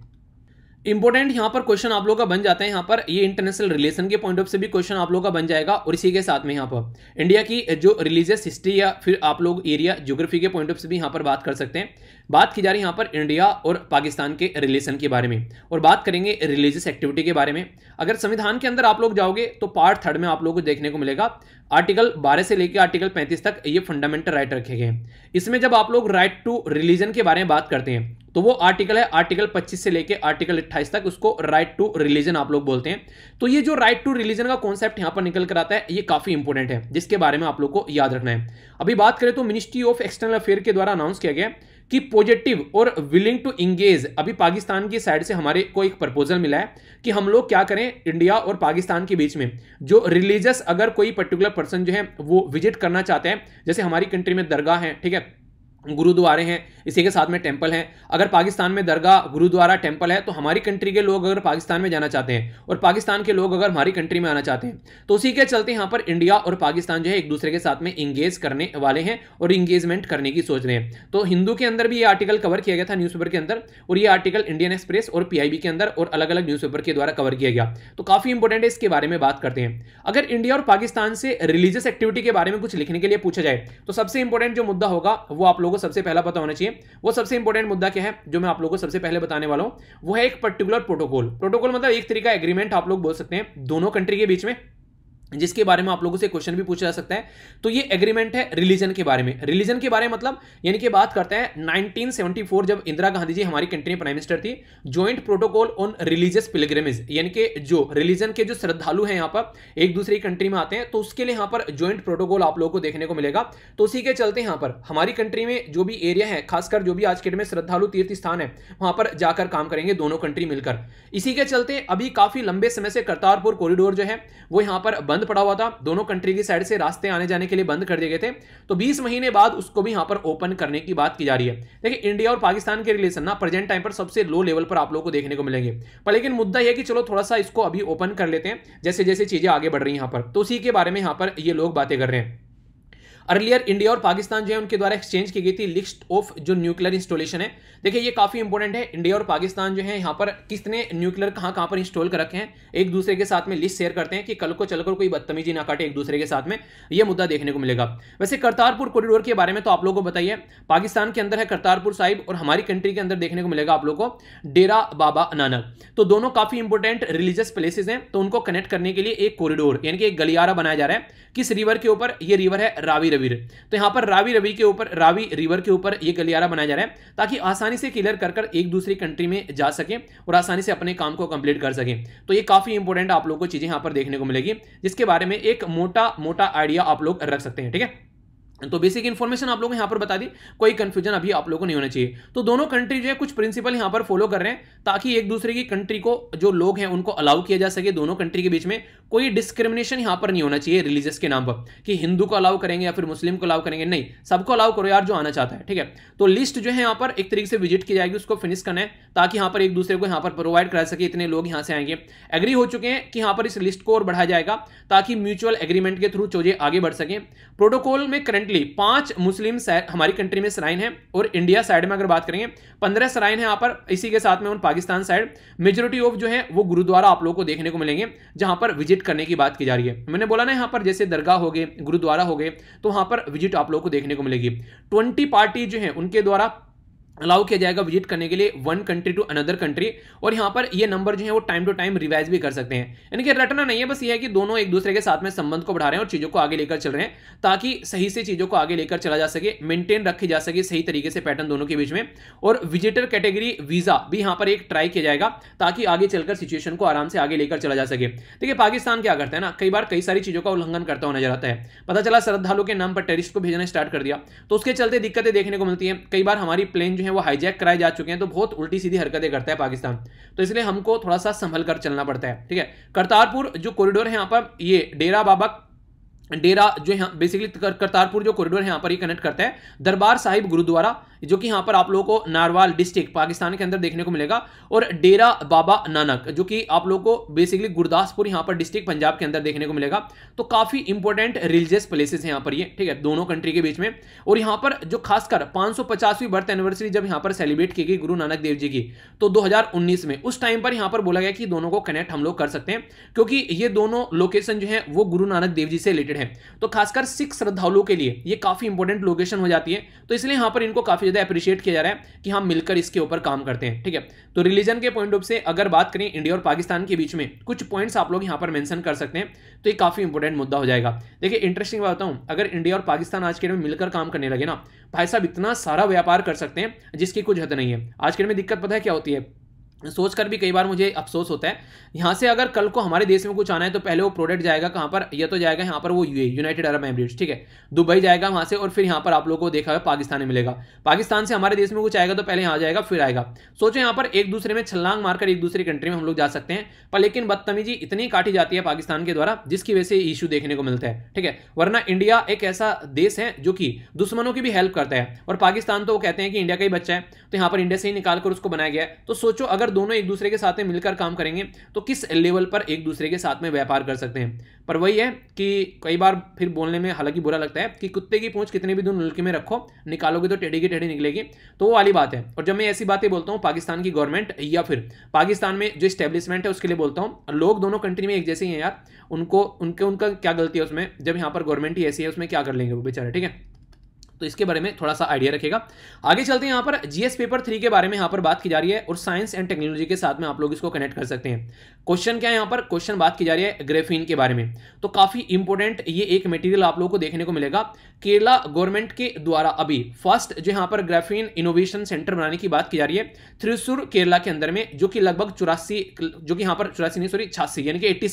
इंपॉर्टेंट यहाँ पर क्वेश्चन आप लोग का बन जाता है यहाँ पर ये इंटरनेशनल रिलेशन के पॉइंट ऑफ से भी क्वेश्चन आप लोग का बन जाएगा और इसी के साथ में यहाँ पर इंडिया की eh, जो रिलीजियस हिस्ट्री या फिर आप लोग एरिया ज्योग्राफी के पॉइंट ऑफ से भी यहाँ पर बात कर सकते हैं बात की जा रही है यहाँ पर इंडिया और पाकिस्तान के रिलेशन के बारे में और बात करेंगे रिलीजियस एक्टिविटी के बारे में अगर संविधान के अंदर आप लोग जाओगे तो पार्ट थर्ड में आप लोग को देखने को मिलेगा आर्टिकल बारह से लेकर आर्टिकल पैंतीस तक ये फंडामेंटल राइट रखे गए इसमें जब आप लोग राइट टू रिलीजन के बारे में बात करते हैं तो वो आर्टिकल है आर्टिकल 25 से लेके आर्टिकल 28 तक उसको राइट टू रिलीजन आप लोग बोलते हैं तो ये जो राइट टू रिलीजन का कॉन्सेप्ट यहां पर निकल कर आता है ये काफी इंपॉर्टेंट है जिसके बारे में आप लोग को याद रखना है अभी बात करें तो मिनिस्ट्री ऑफ एक्सटर्नल अफेयर के द्वारा अनाउंस किया गया कि पॉजिटिव और विलिंग टू इंगेज अभी पाकिस्तान की साइड से हमारे को एक प्रपोजल मिला है कि हम लोग क्या करें इंडिया और पाकिस्तान के बीच में जो रिलीजियस अगर कोई पर्टिकुलर पर्सन जो है वो विजिट करना चाहते हैं जैसे हमारी कंट्री में दरगाह है ठीक है गुरुद्वारे हैं इसी के साथ में टेम्पल हैं अगर पाकिस्तान में दरगाह गुरुद्वारा टेंपल है तो हमारी कंट्री के लोग अगर पाकिस्तान में जाना चाहते हैं और पाकिस्तान के लोग अगर हमारी कंट्री में आना चाहते हैं तो उसी के चलते यहाँ पर इंडिया और पाकिस्तान जो है एक दूसरे के साथ में इंगेज करने वाले हैं और इंगेजमेंट करने की सोच रहे हैं तो हिंदू के अंदर भी ये आर्टिकल कवर किया गया था न्यूज़पेपर के अंदर और ये आर्टिकल इंडियन एक्सप्रेस और पी के अंदर और अलग अलग न्यूज़पेपर के द्वारा कवर किया गया तो काफ़ी इंपॉर्टेंट है इसके बारे में बात करते हैं अगर इंडिया और पाकिस्तान से रिलीजियस एक्टिविटी के बारे में कुछ लिखने के लिए पूछा जाए तो सबसे इंपॉर्टेंट जो मुद्दा होगा वो आप लोग लोगों को सबसे पहला पता होना चाहिए वो सबसे इंपॉर्टेंट मुद्दा क्या है जो मैं आप लोगों को सबसे पहले बताने वाला हूँ वो है एक पर्टिकुलर प्रोटोकॉल प्रोटोकॉल मतलब एक तरीका एग्रीमेंट आप लोग बोल सकते हैं दोनों कंट्री के बीच में जिसके बारे में आप लोगों से क्वेश्चन भी पूछा जा सकता है तो ये एग्रीमेंट है रिलीजन के बारे में रिलीजन के बारे में मतलब यानी कि बात करते हैं 1974 जब इंदिरा गांधी जी हमारी कंट्री प्राइम मिनिस्टर थी joint protocol on religious pilgrimage यानी कि जो रिलीजन के जो श्रद्धालु हैं यहाँ पर एक दूसरे कंट्री में आते हैं तो उसके लिए यहाँ पर ज्वाइंट प्रोटोकॉल आप लोगों को देखने को मिलेगा तो उसी के चलते यहाँ पर हमारी कंट्री में जो भी एरिया है खासकर जो भी आज के डेट में श्रद्धालु तीर्थ स्थान है वहां पर जाकर काम करेंगे दोनों कंट्री मिलकर इसी के चलते अभी काफी लंबे समय से करतारपुर कॉरिडोर जो है वो यहाँ पर बंद बंद पड़ा हुआ था दोनों कंट्री की साइड से रास्ते आने जाने के लिए बंद कर दिए गए थे तो 20 महीने बाद उसको भी यहाँ पर ओपन करने की बात की जा रही है देखिए इंडिया और पाकिस्तान के रिलेशन ना प्रेजेंट टाइम पर सबसे लो लेवल पर आप लोग को देखने को मिलेंगे पर लेकिन मुद्दा यह कि चलो थोड़ा सा इसको अभी ओपन कर लेते हैं जैसे जैसे चीज़ें आगे बढ़ रही हैं यहाँ पर तो उसी के बारे में यहाँ पर ये लोग बातें कर रहे हैं अर्लियर इंडिया और पाकिस्तान जो है उनके द्वारा एक्सचेंज की गई थी लिस्ट ऑफ जो न्यूक्लियर इंस्टॉलेशन है देखिए ये काफ़ी इंपॉर्टेंट है इंडिया और पाकिस्तान जो है यहाँ पर किसने न्यूक्लियर कहाँ कहाँ पर इंस्टॉल कर रखे हैं एक दूसरे के साथ में लिस्ट शेयर करते हैं कि कल को चलकर कोई बदतमीजी ना काटे एक दूसरे के साथ में यह मुद्दा देखने को मिलेगा वैसे करतारपुर कॉरिडोर के बारे में तो आप लोगों को बताइए पाकिस्तान के अंदर है करतारपुर साहिब और हमारी कंट्री के अंदर देखने को मिलेगा आप लोगों को डेरा बाबा नानक तो दोनों काफ़ी इंपॉर्टेंट रिलीजियस प्लेसेस हैं तो उनको कनेक्ट करने के लिए एक कॉरिडोर यानी कि एक गलियारा बनाया जा रहा है किस रिवर के ऊपर ये रिवर है रावी रविर तो यहाँ पर रावी रवि के ऊपर रावी रिवर के ऊपर ये गलियारा बनाया जा रहा है ताकि आसानी से क्लियर कर कर एक दूसरी कंट्री में जा सके और आसानी से अपने काम को कंप्लीट कर सके तो ये काफ़ी इंपॉर्टेंट आप लोग को चीज़ें यहाँ पर देखने को मिलेगी जिसके बारे में एक मोटा मोटा आइडिया आप लोग रख सकते हैं ठीक है तो बेसिक इन्फॉर्मेशन आप लोगों को यहाँ पर बता दी कोई कंफ्यूजन अभी आप लोगों को नहीं होना चाहिए तो दोनों कंट्री जो है कुछ प्रिंसिपल यहाँ पर फॉलो कर रहे हैं ताकि एक दूसरे की कंट्री को जो लोग हैं उनको अलाउ किया जा सके दोनों कंट्री के बीच में कोई डिस्क्रिमिनेशन यहाँ पर नहीं होना चाहिए रिलीजियस के नाम पर कि हिंदू को अलाउ करेंगे या फिर मुस्लिम को अलाउ करेंगे नहीं सबको अलाउ करो यार जो आना चाहता है ठीक है तो लिस्ट जो है यहाँ पर एक तरीके से विजिट की जाएगी उसको फिनिश करना है ताकि यहाँ पर एक दूसरे को यहाँ पर प्रोवाइड करा सके इतने लोग यहाँ से आएंगे एग्री हो चुके हैं कि यहाँ पर इस लिस्ट को और बढ़ाया जाएगा ताकि म्यूचुअल एग्रीमेंट के थ्रू चोजे आगे बढ़ सके प्रोटोकॉल में करंट डेफिनेटली पांच मुस्लिम हमारी कंट्री में सराइन है और इंडिया साइड में अगर बात करेंगे पंद्रह सराइन है यहाँ पर इसी के साथ में उन पाकिस्तान साइड मेजोरिटी ऑफ जो है वो गुरुद्वारा आप लोगों को देखने को मिलेंगे जहां पर विजिट करने की बात की जा रही है मैंने बोला ना यहाँ पर जैसे दरगाह हो गए गुरुद्वारा हो गए तो वहां पर विजिट आप लोगों को देखने को मिलेगी ट्वेंटी पार्टी जो है उनके द्वारा अलाउ किया जाएगा विजिट करने के लिए one country to another country और यहाँ पर ये नंबर जो है वो टाइम टू टाइम रिवाइज भी कर सकते हैं यानी कि रटना नहीं है बस ये है कि दोनों एक दूसरे के साथ में संबंध को बढ़ा रहे हैं और चीज़ों को आगे लेकर चल रहे हैं ताकि सही से चीज़ों को आगे लेकर चला जा सके मेंटेन रखी जा सके सही तरीके से पैटर्न दोनों के बीच में और विजिटर कैटेगरी वीज़ा भी यहाँ पर एक ट्राई किया जाएगा ताकि आगे चलकर सिचुएशन को आराम से आगे लेकर चला जा सके देखिए पाकिस्तान क्या करता है ना कई बार कई सारी चीज़ों का उल्लंघन करता हुआ नजर आता है पता चला श्रद्धालु के नाम पर टेरिस्ट को भेजना स्टार्ट कर दिया तो उसके चलते दिक्कतें देखने को मिलती है कई बार हमारी प्लेन जो है हैं वो हाईजैक कराए जा चुके हैं तो बहुत उल्टी सीधी हरकतें करता है पाकिस्तान तो इसलिए हमको थोड़ा सा संभल कर चलना पड़ता है ठीक है करतारपुर जो कॉरिडोर है यहाँ पर ये डेरा बाबा डेरा जो यहाँ बेसिकली करतारपुर जो कॉरिडोर है यहाँ पर ये कनेक्ट करता है दरबार साहिब गुरुद्वारा जो कि यहाँ पर आप लोगों को नारवाल डिस्ट्रिक्ट पाकिस्तान के अंदर देखने को मिलेगा और डेरा बाबा नानक जो कि आप लोगों को बेसिकली गुरदासपुर यहाँ पर डिस्ट्रिक्ट पंजाब के अंदर देखने को मिलेगा तो काफ़ी इंपॉर्टेंट रिलीजियस प्लेसेस हैं यहाँ पर ये ठीक है दोनों कंट्री के बीच में और यहाँ पर जो खासकर पाँच बर्थ एनिवर्सरी जब यहाँ पर सेलिब्रेट की गई गुरु नानक देव जी की तो दो में उस टाइम पर यहाँ पर बोला गया कि दोनों को कनेक्ट हम लोग कर सकते हैं क्योंकि ये दोनों लोकेशन जो है वो गुरु नानक देव जी से रिलेटेड है तो खासकर सिख श्रद्धालुओं के लिए ये काफ़ी इंपॉर्टेंट लोकेशन हो जाती है तो इसलिए यहाँ पर इनको काफ़ी ज़्यादा अप्रिशिएट किया जा रहा है कि हम मिलकर इसके ऊपर काम करते हैं ठीक है तो रिलीजन के पॉइंट ऑफ से अगर बात करें इंडिया और पाकिस्तान के बीच में कुछ पॉइंट्स आप लोग यहाँ पर मैंसन कर सकते हैं तो ये काफ़ी इंपॉर्टेंट मुद्दा हो जाएगा देखिए इंटरेस्टिंग बात हूँ अगर इंडिया और पाकिस्तान आज के डेट में मिलकर काम करने लगे ना भाई साहब इतना सारा व्यापार कर सकते हैं जिसकी कुछ हद नहीं है आज के डेट में दिक्कत पता है क्या होती है सोचकर भी कई बार मुझे अफसोस होता है यहाँ से अगर कल को हमारे देश में कुछ आना है तो पहले वो प्रोडक्ट जाएगा कहाँ पर यह तो जाएगा यहाँ पर वो यू यूनाइटेड अरब एमरेट्स ठीक है दुबई जाएगा वहाँ से और फिर यहाँ पर आप लोगों को देखा है पाकिस्तान में मिलेगा पाकिस्तान से हमारे देश में कुछ आएगा तो पहले यहाँ जाएगा फिर आएगा सोचो यहाँ पर एक दूसरे में छलांग मारकर एक दूसरी कंट्री में हम लोग जा सकते हैं पर लेकिन बदतमीजी इतनी काटी जाती है पाकिस्तान के द्वारा जिसकी वजह से इशू देखने को मिलता है ठीक है वरना इंडिया एक ऐसा देश है जो कि दुश्मनों की भी हेल्प करता है और पाकिस्तान तो वो कहते हैं कि इंडिया का ही बच्चा है तो यहाँ पर इंडिया से ही निकाल कर उसको बनाया गया तो सोचो अगर अगर दोनों एक दूसरे के साथ में मिलकर काम करेंगे तो किस लेवल पर एक दूसरे के साथ में व्यापार कर सकते हैं पर वही है कि कई बार फिर बोलने में हालांकि बुरा लगता है कि कुत्ते की पूंछ कितने भी दिन नुल्के में रखो निकालोगे तो टेढ़ी की टेढ़ी निकलेगी तो वो वाली बात है और जब मैं ऐसी बातें बोलता हूँ पाकिस्तान की गवर्नमेंट या फिर पाकिस्तान में जो स्टैब्लिशमेंट है उसके लिए बोलता हूँ लोग दोनों कंट्री में एक जैसे ही हैं यार उनको उनके उनका क्या गलती है उसमें जब यहाँ पर गवर्नमेंट ही ऐसी है उसमें क्या कर लेंगे वो बेचारे ठीक है तो इसके बारे में थोड़ा सा आइडिया रखेगा आगे चलते हैं यहाँ पर जीएस पेपर थ्री के बारे में यहाँ पर बात की जा रही है और साइंस एंड टेक्नोलॉजी के साथ में आप लोग इसको कनेक्ट कर सकते हैं क्वेश्चन क्या है यहाँ पर क्वेश्चन बात की जा रही है ग्रेफिन के बारे में तो काफी इंपॉर्टेंट ये एक मटेरियल आप लोग को देखने को मिलेगा केरला गवर्नमेंट के द्वारा अभी फर्स्ट जो यहाँ पर ग्रेफिन इनोवेशन सेंटर बनाने की बात की जा रही है थ्रिसुर केरला के अंदर में जो कि लगभग चौरासी जो कि यहाँ पर चौरासी नहीं सॉरी छियासी यानी कि एट्टी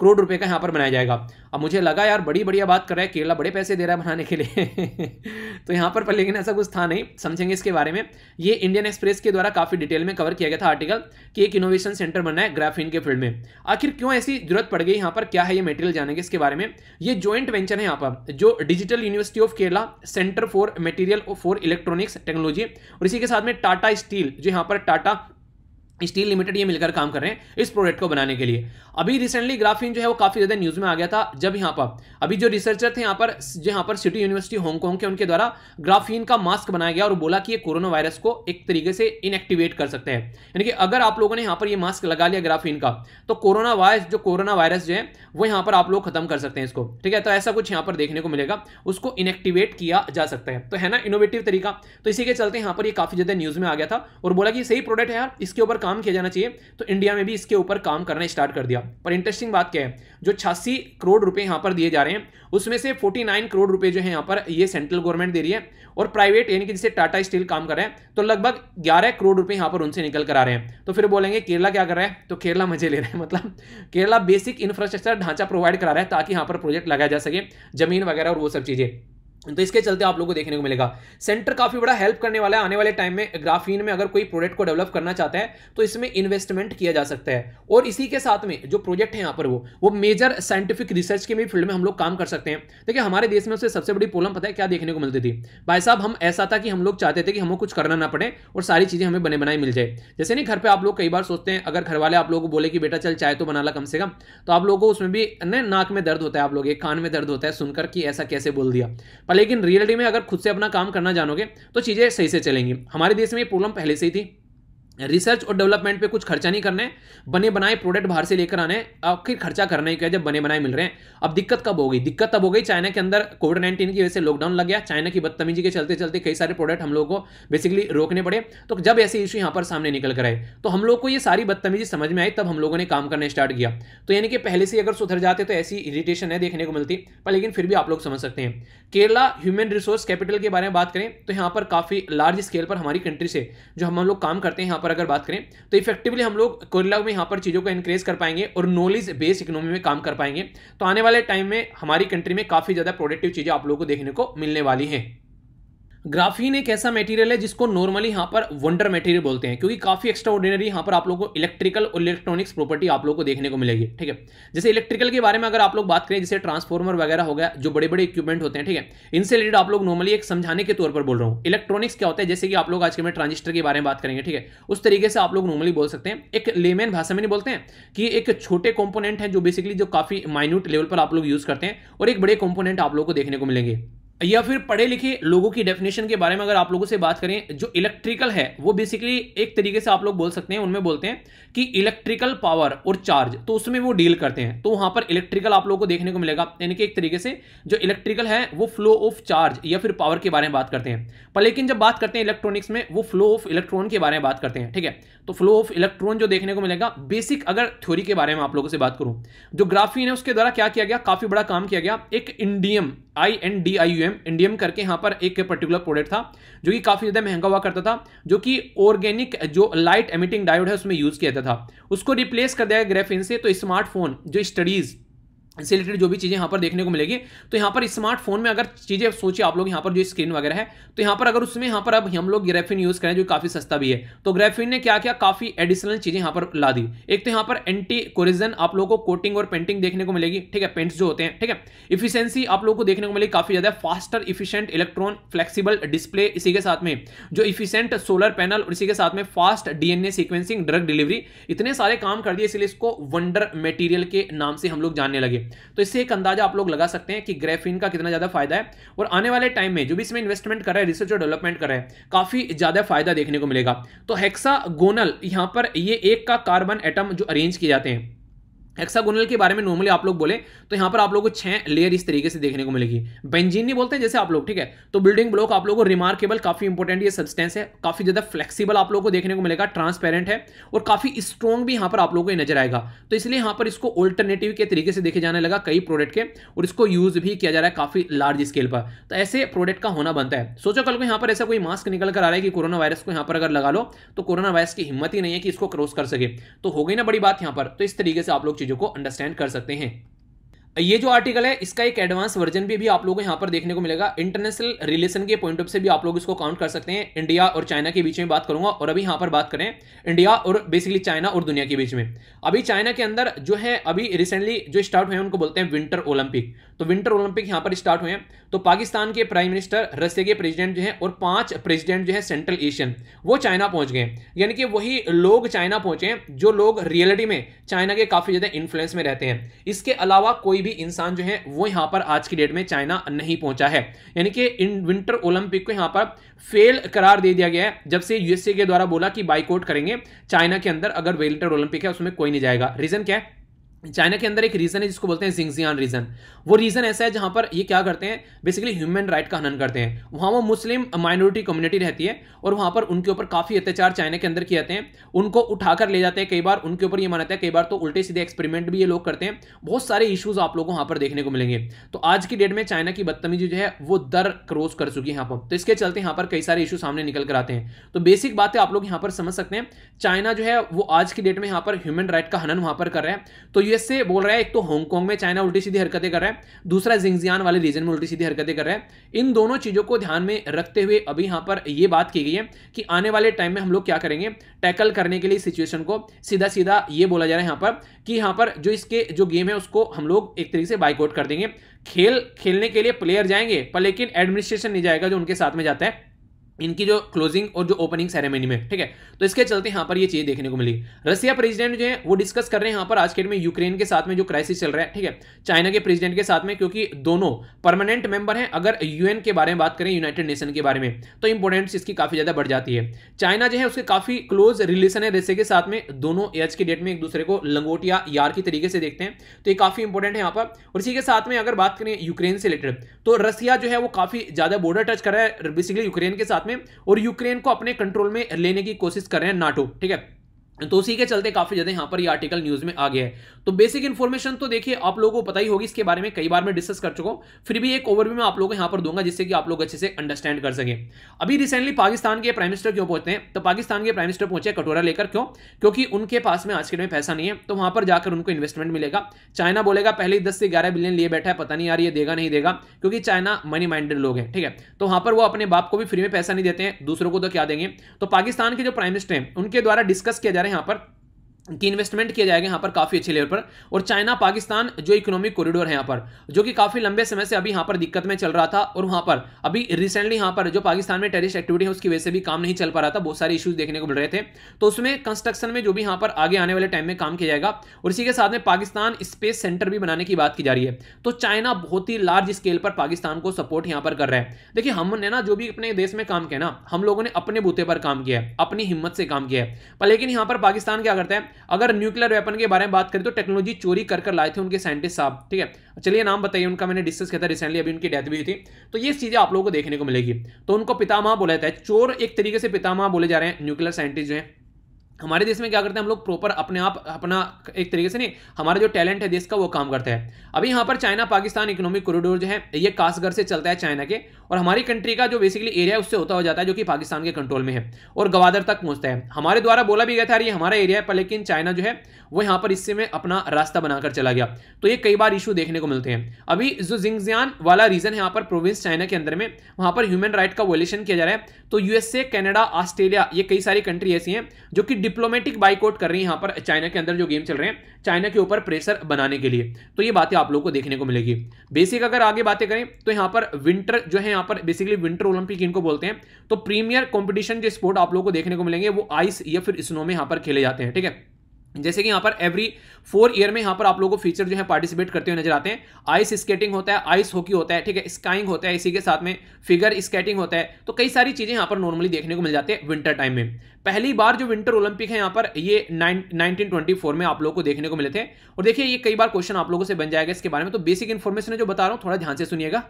करोड़ रुपए का यहाँ पर बनाया जाएगा अब मुझे लगा यार बड़ी बढ़िया बात कर रहा है केरला बड़े पैसे दे रहा है बनाने के लिए तो यहाँ पर, पर लेकिन ऐसा कुछ था नहीं समझेंगे इसके बारे में ये इंडियन एक्सप्रेस के द्वारा काफ़ी डिटेल में कवर किया गया था आर्टिकल कि एक इनोवेशन सेंटर बनना है ग्राफिन के फील्ड में आखिर क्यों ऐसी जरूरत पड़ गई यहाँ पर क्या है ये मेटेरियल जानेंगे इसके बारे में ये ज्वाइंट वेंचर है यहाँ पर जो digital university of Kerala centre for material for electronics technology और इसी के साथ में टाटा स्टील जो यहाँ पर टाटा स्टील लिमिटेड ये मिलकर काम कर रहे हैं इस प्रोडक्ट को बनाने के लिए अभी रिसेंटली ग्राफीन जो है वो काफ़ी ज़्यादा न्यूज़ में आ गया था जब यहाँ पर अभी जो रिसर्चर थे यहाँ पर यहाँ पर सिटी यूनिवर्सिटी हांगकॉन्ग के उनके द्वारा ग्राफीन का मास्क बनाया गया और बोला कि ये कोरोना वायरस को एक तरीके से इनएक्टिवेट कर सकते हैं यानी कि अगर आप लोगों ने यहाँ पर ये मास्क लगा लिया ग्राफीन का तो कोरोना वायरस जो कोरोना वायरस जो है वो यहाँ पर आप लोग खत्म कर सकते हैं इसको ठीक है तो ऐसा कुछ यहाँ पर देखने को मिलेगा उसको इनएक्टिवेट किया जा सकता है तो है ना इनोवेटिव तरीका तो इसी के चलते यहाँ पर ये काफ़ी ज़्यादा न्यूज़ में आ गया था और बोला कि सही प्रोडक्ट है यार इसके ऊपर काम किया जाना चाहिए तो इंडिया में भी इसके ऊपर काम करना स्टार्ट कर दिया पर इंटरेस्टिंग बात क्या है जो छियासी करोड़ रुपए यहाँ पर दिए जा रहे हैं उसमें से 49 करोड़ रुपए जो है यहाँ पर ये सेंट्रल गवर्नमेंट दे रही है और प्राइवेट यानी कि जिसे टाटा स्टील काम कर रहे हैं तो लगभग ग्यारह करोड़ रुपये यहाँ पर उनसे निकल कर आ रहे हैं तो फिर बोलेंगे केरला क्या कर रहा है तो केरला मजे ले रहे हैं मतलब केरला बेसिक इंफ्रास्ट्रक्चर ढांचा प्रोवाइड करा रहा है ताकि यहाँ पर प्रोजेक्ट लगाया जा सके जमीन वगैरह और वो सब चीज़ें तो इसके चलते आप लोगों को देखने को मिलेगा सेंटर काफी बड़ा हेल्प करने वाला है आने वाले टाइम में ग्राफीन में अगर कोई प्रोडक्ट को डेवलप करना चाहते हैं तो इसमें इन्वेस्टमेंट किया जा सकता है और इसी के साथ में जो प्रोजेक्ट है यहाँ पर वो वो मेजर साइंटिफिक रिसर्च के भी फील्ड में हम लोग काम कर सकते हैं देखिए हमारे देश में उससे सबसे बड़ी प्रॉब्लम पता है क्या देखने को मिलती थी भाई साहब हम ऐसा था कि हम लोग चाहते थे कि हमको कुछ करना ना पड़े और सारी चीजें हमें बने बनाए मिल जाए जैसे नहीं घर पर आप लोग कई बार सोचते हैं अगर घर वाले आप लोग को बोले कि बेटा चल चाय तो बना ला कम से कम तो आप लोगों को उसमें भी नाक में दर्द होता है आप लोग कान में दर्द होता है सुनकर कि ऐसा कैसे बोल दिया पर लेकिन रियलिटी में अगर खुद से अपना काम करना जानोगे तो चीज़ें सही से चलेंगी हमारे देश में ये प्रॉब्लम पहले से ही थी रिसर्च और डेवलपमेंट पे कुछ खर्चा नहीं करना है बने बनाए प्रोडक्ट बाहर से लेकर आने आखिर खर्चा करना ही क्या जब बने बनाए मिल रहे हैं अब दिक्कत कब हो गई दिक्कत तब हो गई चाइना के अंदर कोविड नाइन्टीन की वजह से लॉकडाउन लग गया चाइना की बदतमीजी के चलते चलते कई सारे प्रोडक्ट हम लोगों को बेसिकली रोकने पड़े तो जब ऐसे इशू यहाँ पर सामने निकल कर आए तो हम लोग को ये सारी बदतमीजी समझ में आई तब हम लोगों ने काम करना स्टार्ट किया तो यानी कि पहले से अगर सुधर जाते तो ऐसी इरिटेशन है देखने को मिलती पर लेकिन फिर भी आप लोग समझ सकते हैं केरला ह्यूमन रिसोर्स कैपिटल के बारे में बात करें तो यहाँ पर काफ़ी लार्ज स्केल पर हमारी कंट्री से जो हम लोग काम करते हैं यहाँ पर पर अगर बात करें तो इफेक्टिवली हम लोग कोरिला में यहाँ पर चीज़ों को इंक्रेज कर पाएंगे और नॉलेज बेस्ड इकोनॉमी में काम कर पाएंगे तो आने वाले टाइम में हमारी कंट्री में काफ़ी ज़्यादा प्रोडक्टिव चीज़ें आप लोगों को देखने को मिलने वाली हैं ग्राफीन एक ऐसा मटेरियल है जिसको नॉर्मली यहाँ पर वंडर मटेरियल बोलते हैं क्योंकि काफी एक्स्ट्रा ऑर्डिनरी यहाँ पर आप लोग को इलेक्ट्रिकल और इलेक्ट्रॉनिक्स प्रॉपर्टी आप लोग को देखने को मिलेगी ठीक है जैसे इलेक्ट्रिकल के बारे में अगर आप लोग बात करें जैसे ट्रांसफॉर्मर वगैरह हो गया जो बड़े बड़े इक्विपमेंट होते हैं ठीक है इनसे रिलेटेड आप लोग नॉर्मली एक समझाने के तौर पर बोल रहा हूँ इलेक्ट्रॉनिक्स क्या होता है जैसे कि आप लोग आज के मैं ट्रांजिस्टर के बारे में बात करेंगे ठीक है उस तरीके से आप लोग नॉर्मली बोल सकते हैं एक लेमैन भाषा में नहीं बोलते हैं कि एक छोटे कॉम्पोनेंट है जो बेसिकली जो काफी माइन्यूट लेवल पर आप लोग यूज करते हैं और एक बड़े कॉम्पोनेंट आप लोग को देखने को मिलेंगे या फिर पढ़े लिखे लोगों की डेफिनेशन के बारे में अगर आप लोगों से बात करें जो इलेक्ट्रिकल है वो बेसिकली एक तरीके से आप लोग बोल सकते हैं उनमें बोलते हैं कि इलेक्ट्रिकल पावर और चार्ज तो उसमें वो डील करते हैं तो वहां पर इलेक्ट्रिकल आप लोगों को देखने को मिलेगा यानी कि एक तरीके से जो इलेक्ट्रिकल है वो फ्लो ऑफ चार्ज या फिर पावर के बारे में बात करते हैं पर लेकिन जब बात करते हैं इलेक्ट्रॉनिक्स में वो फ्लो ऑफ इलेक्ट्रॉन के बारे में बात करते हैं ठीक है तो फ्लो ऑफ इलेक्ट्रॉन जो देखने को मिलेगा बेसिक अगर थ्योरी के बारे में आप लोगों से बात करूं जो ग्राफीन है उसके द्वारा क्या किया गया काफी बड़ा काम किया गया एक indium I N D I U M indium करके यहां पर एक पर्टिकुलर प्रोडक्ट था जो कि काफी ज्यादा महंगा हुआ करता था जो कि ऑर्गेनिक जो लाइट एमिटिंग डायोड है उसमें यूज किया जाता था उसको रिप्लेस कर दिया ग्राफिन ग्राफीन से तो स्मार्टफोन जो स्टडीज़ इससे रिलेटेड जो भी चीज़ें यहाँ पर देखने को मिलेगी तो यहाँ पर स्मार्टफोन में अगर चीज़ें सोचिए आप लोग यहाँ पर जो स्क्रीन वगैरह है तो यहाँ पर अगर उसमें यहाँ पर अब हम लोग ग्रेफिन यूज़ करें जो काफ़ी सस्ता भी है तो ग्रेफिन ने क्या किया काफ़ी एडिशनल चीज़ें यहाँ पर ला दी एक तो यहाँ पर एंटी कोरिजन आप लोगों को कोटिंग और पेंटिंग देखने को मिलेगी ठीक है पेंट्स जो होते हैं ठीक है इफिशियंसी आप लोगों को देखने को मिलेगी काफ़ी ज़्यादा faster efficient electron flexible display इसी के साथ में जो इफिशेंट सोलर पैनल और इसी के साथ में fast D sequencing drug delivery इतने सारे काम कर दिए इसलिए इसको वंडर मेटीरियल के नाम से हम लोग जानने लगे तो इससे एक अंदाजा आप लोग लगा सकते हैं कि ग्रेफिन का कितना ज़्यादा फायदा है और आने वाले टाइम में जो भी इसमें इन्वेस्टमेंट कर रहा है रिसर्च और डेवलपमेंट कर रहा है काफ़ी ज़्यादा फायदा देखने को मिलेगा तो हेक्सागोनल यहां पर ये एक का कार्बन एटम जो अरेंज किए जाते हैं एक्सागोनल के बारे में नॉर्मली आप लोग बोले तो यहाँ पर आप लोगों को छह लेयर इस तरीके से देखने को मिलेगी बेंजीन नहीं बोलते हैं जैसे आप लोग ठीक है तो बिल्डिंग ब्लॉक आप लोगों को रिमार्केबल काफी इंपॉर्टेंट ये सब्सटेंस है काफी ज्यादा फ्लेक्सिबल आप लोग को देखने को मिलेगा ट्रांसपेरेंट है और काफी स्ट्रॉन्ग भी यहाँ पर आप लोग को नजर आएगा तो इसलिए यहाँ पर इसको ऑल्टरनेटिव के तरीके से देखे जाने लगा कई प्रोडक्ट के और इसको यूज भी किया जा रहा है काफी लार्ज स्केल पर तो ऐसे प्रोडक्ट का होना बनता है सोचो कल को यहाँ पर ऐसा कोई मास्क निकल कर आ रहा है कि कोरोना वायरस को यहाँ पर अगर लगा लो तो कोरोना वायरस की हिम्मत ही नहीं है कि इसको क्रॉस कर सके तो हो गई ना बड़ी बात यहाँ पर तो इस तरीके से आप लोग चीज़ों को अंडरस्टैंड कर सकते हैं ये जो आर्टिकल है इसका एक एडवांस वर्जन भी, अभी आप लोगों को यहाँ पर देखने को मिलेगा इंटरनेशनल रिलेशन के पॉइंट ऑफ से भी आप लोग इसको काउंट कर सकते हैं इंडिया और चाइना के बीच में बात करूंगा और अभी यहाँ पर बात करें इंडिया और बेसिकली चाइना और दुनिया के बीच में अभी चाइना के अंदर जो है अभी रिसेंटली जो स्टार्ट हुए हैं उनको बोलते हैं विंटर ओलंपिक तो विंटर ओलंपिक यहाँ पर स्टार्ट हुए हैं तो पाकिस्तान के प्राइम मिनिस्टर रसिया के प्रेसिडेंट जो हैं और पांच प्रेसिडेंट जो हैं सेंट्रल एशियन वो चाइना पहुंच गए यानी कि वही लोग चाइना पहुंचे जो लोग रियलिटी में चाइना के काफ़ी ज़्यादा इन्फ्लुएंस में रहते हैं इसके अलावा कोई भी इंसान जो है वो यहाँ पर आज की डेट में चाइना नहीं पहुंचा है यानी कि इन विंटर ओलंपिक को यहाँ पर फेल करार दे दिया गया है जब से यूएसए के द्वारा बोला कि बाइकआउट करेंगे चाइना के अंदर अगर विंटर ओलंपिक है उसमें कोई नहीं जाएगा रीजन क्या है चाइना के अंदर एक रीजन है जिसको बोलते हैं जिंगजियान रीजन वो रीजन ऐसा है जहां पर ये क्या करते हैं बेसिकली ह्यूमन राइट का हनन करते हैं वहां वो मुस्लिम माइनॉरिटी कम्युनिटी रहती है और वहां पर उनके ऊपर काफी अत्याचार चाइना के अंदर किए जाते हैं उनको उठाकर ले जाते हैं कई बार उनके ऊपर ये मानते हैं कई बार तो उल्टे सीधे एक्सपेरिमेंट भी ये लोग करते हैं बहुत सारे इशूज आप लोग वहां पर देखने को मिलेंगे तो आज की डेट में चाइना की बदतमीजी जो है वो दर क्रॉस कर चुकी है यहाँ पर तो इसके चलते यहाँ पर कई सारे इशू सामने निकल कर आते हैं तो बेसिक बातें आप लोग यहाँ पर समझ सकते हैं चाइना जो है वो आज की डेट में यहाँ पर ह्यूमन राइट का हनन वहां पर कर रहे हैं तो से बोल रहा है एक तो हांगकांग में चाइना उल्टी सीधी हरकतें कर रहा है दूसरा जिंगजियान वाले रीजन में उल्टी सीधी हरकतें कर रहा है इन दोनों चीज़ों को ध्यान में रखते हुए अभी यहां पर यह बात की गई है कि आने वाले टाइम में हम लोग क्या करेंगे टैकल करने के लिए सिचुएशन को सीधा सीधा ये बोला जा रहा है यहाँ पर कि यहां पर जो इसके जो गेम है उसको हम लोग एक तरीके से बाइकआउट कर देंगे खेल खेलने के लिए प्लेयर जाएंगे पर लेकिन एडमिनिस्ट्रेशन नहीं जाएगा जो उनके साथ में जाता है इनकी जो क्लोजिंग और जो ओपनिंग सेरेमनी में ठीक है तो इसके चलते यहाँ पर ये चीज़ देखने को मिली रसिया प्रेसिडेंट जो है वो डिस्कस कर रहे हैं यहाँ पर आज के डेट में यूक्रेन के साथ में जो क्राइसिस चल रहा है ठीक है चाइना के प्रेसिडेंट के साथ में क्योंकि दोनों परमानेंट मेंबर हैं अगर यूएन के बारे में बात करें यूनाइटेड नेशन के बारे में तो इंपोर्टेंस इसकी काफ़ी ज़्यादा बढ़ जाती है चाइना जो है उसके काफ़ी क्लोज रिलेशन है रसिया के साथ में दोनों आज के डेट में एक दूसरे को लंगोट या यार की तरीके से देखते हैं तो ये काफ़ी इंपॉर्टेंट है यहाँ पर और इसी के साथ में अगर बात करें यूक्रेन से रिलेटेड तो रसिया जो है वो काफ़ी ज़्यादा बॉर्डर टच कर रहा है बेसिकली यूक्रेन के साथ में और यूक्रेन को अपने कंट्रोल में लेने की कोशिश कर रहे हैं नाटो ठीक है तो उसी के चलते काफ़ी ज़्यादा यहाँ पर ये आर्टिकल न्यूज़ में आ गया है तो बेसिक इन्फॉर्मेशन तो देखिए आप लोगों को पता ही होगी इसके बारे में कई बार मैं डिस्कस कर चुका हूँ फिर भी एक ओवरव्यू मैं आप लोगों को यहाँ पर दूंगा जिससे कि आप लोग अच्छे से अंडरस्टैंड कर सके अभी रिसेंटली पाकिस्तान के प्राइम मिनिस्टर क्यों पहुंचते हैं तो पाकिस्तान के प्राइम मिनिस्टर पहुंचे कटोरा लेकर क्यों क्योंकि उनके पास में आज के में पैसा नहीं है तो वहां पर जाकर उनको इन्वेस्टमेंट मिलेगा चाइना बोलेगा पहले ही दस से ग्यारह बिलियन लिए बैठा है पता नहीं यार ये देगा नहीं देगा क्योंकि चाइना मनी माइंडेड लोग हैं ठीक है तो वहां पर वो अपने बाप को भी फ्री में पैसा नहीं देते हैं दूसरों को तो क्या देंगे तो पाकिस्तान के जो प्राइम मिनिस्टर हैं उनके द्वारा डिस्कस किया जा रहा है यहां पर की इन्वेस्टमेंट किया जाएगा यहाँ पर काफ़ी अच्छे लेवल पर और चाइना पाकिस्तान जो इकोनॉमिक कॉरिडोर है यहाँ पर जो कि काफ़ी लंबे समय से अभी यहाँ पर दिक्कत में चल रहा था और वहाँ पर अभी रिसेंटली यहाँ पर जो पाकिस्तान में टेरिस्ट एक्टिविटी है उसकी वजह से भी काम नहीं चल पा रहा था बहुत सारे इशूज देखने को मिल रहे थे तो उसमें कंस्ट्रक्शन में जो भी यहाँ पर आगे आने वाले टाइम में काम किया जाएगा और इसी के साथ में पाकिस्तान स्पेस सेंटर भी बनाने की बात की जा रही है तो चाइना बहुत ही लार्ज स्केल पर पाकिस्तान को सपोर्ट यहाँ पर कर रहा है देखिए हमने ना जो भी अपने देश में काम किया ना हम लोगों ने अपने बूते पर काम किया है अपनी हिम्मत से काम किया है पर लेकिन यहाँ पर पाकिस्तान क्या करता है अगर न्यूक्लियर वेपन के बारे में बात करें तो टेक्नोलॉजी चोरी कर कर लाए थे उनके साइंटिस्ट साहब ठीक है चलिए नाम बताइए उनका मैंने डिस्कस किया था रिसेंटली अभी उनकी डेथ भी हुई थी तो ये चीज़ें आप लोगों को देखने को मिलेगी तो उनको पितामा बोला जाता है चोर एक तरीके से पितामा बोले जा रहे हैं न्यूक्लियर साइंटिस्ट जो है हमारे देश में क्या करते हैं हम लोग प्रॉपर अपने आप अपना एक तरीके से नहीं हमारा जो टैलेंट है देश का वो काम करता है अभी यहाँ पर चाइना पाकिस्तान इकोनॉमिक कॉरिडोर जो है ये कासगर से चलता है चाइना के और हमारी कंट्री का जो बेसिकली एरिया उससे होता हो जाता है जो कि पाकिस्तान के कंट्रोल में है और गवादर तक पहुंचता है हमारे द्वारा बोला भी गया था ये हमारा एरिया है पर लेकिन चाइना जो है वो यहाँ पर इससे में अपना रास्ता बनाकर चला गया तो ये कई बार इशू देखने को मिलते हैं अभी जो जिंगजियान वाला रीजन है यहाँ पर प्रोविंस चाइना के अंदर में वहाँ पर ह्यूमन राइट का वोलेशन किया जा रहा है तो यूएसए कैनेडा ऑस्ट्रेलिया ये कई सारी कंट्री ऐसी हैं जो कि डिप्लोमेटिक बाइकआउट कर रही है यहाँ पर चाइना के अंदर जो गेम चल रहे हैं चाइना के ऊपर प्रेशर बनाने के लिए तो ये बातें आप लोग को देखने को मिलेगी बेसिक अगर आगे बातें करें तो यहाँ पर विंटर जो है यहाँ पर बेसिकली विंटर ओलंपिक इनको बोलते हैं तो प्रीमियर कॉम्पिटिशन जो स्पोर्ट आप लोगों को देखने को मिलेंगे वो आइस या फिर स्नो में यहाँ पर खेले जाते हैं ठीक है जैसे कि यहाँ पर एवरी फोर ईयर में यहाँ पर आप लोगों को फीचर जो है पार्टिसिपेट करते हुए नजर आते हैं आइस स्केटिंग होता है आइस हॉकी होता है ठीक है स्काइंग होता है इसी के साथ में फिगर स्केटिंग होता है तो कई सारी चीज़ें यहाँ पर नॉर्मली देखने को मिल जाती है विंटर टाइम में पहली बार जो विंटर ओलंपिक है यहाँ पर ये नाइनटीन में आप लोग को देखने को मिले थे और देखिए ये कई बार क्वेश्चन आप लोगों से बन जाएगा इसके बारे में तो बेसिक इन्फॉर्मेशन जो बता रहा हूँ थोड़ा ध्यान से सुनिएगा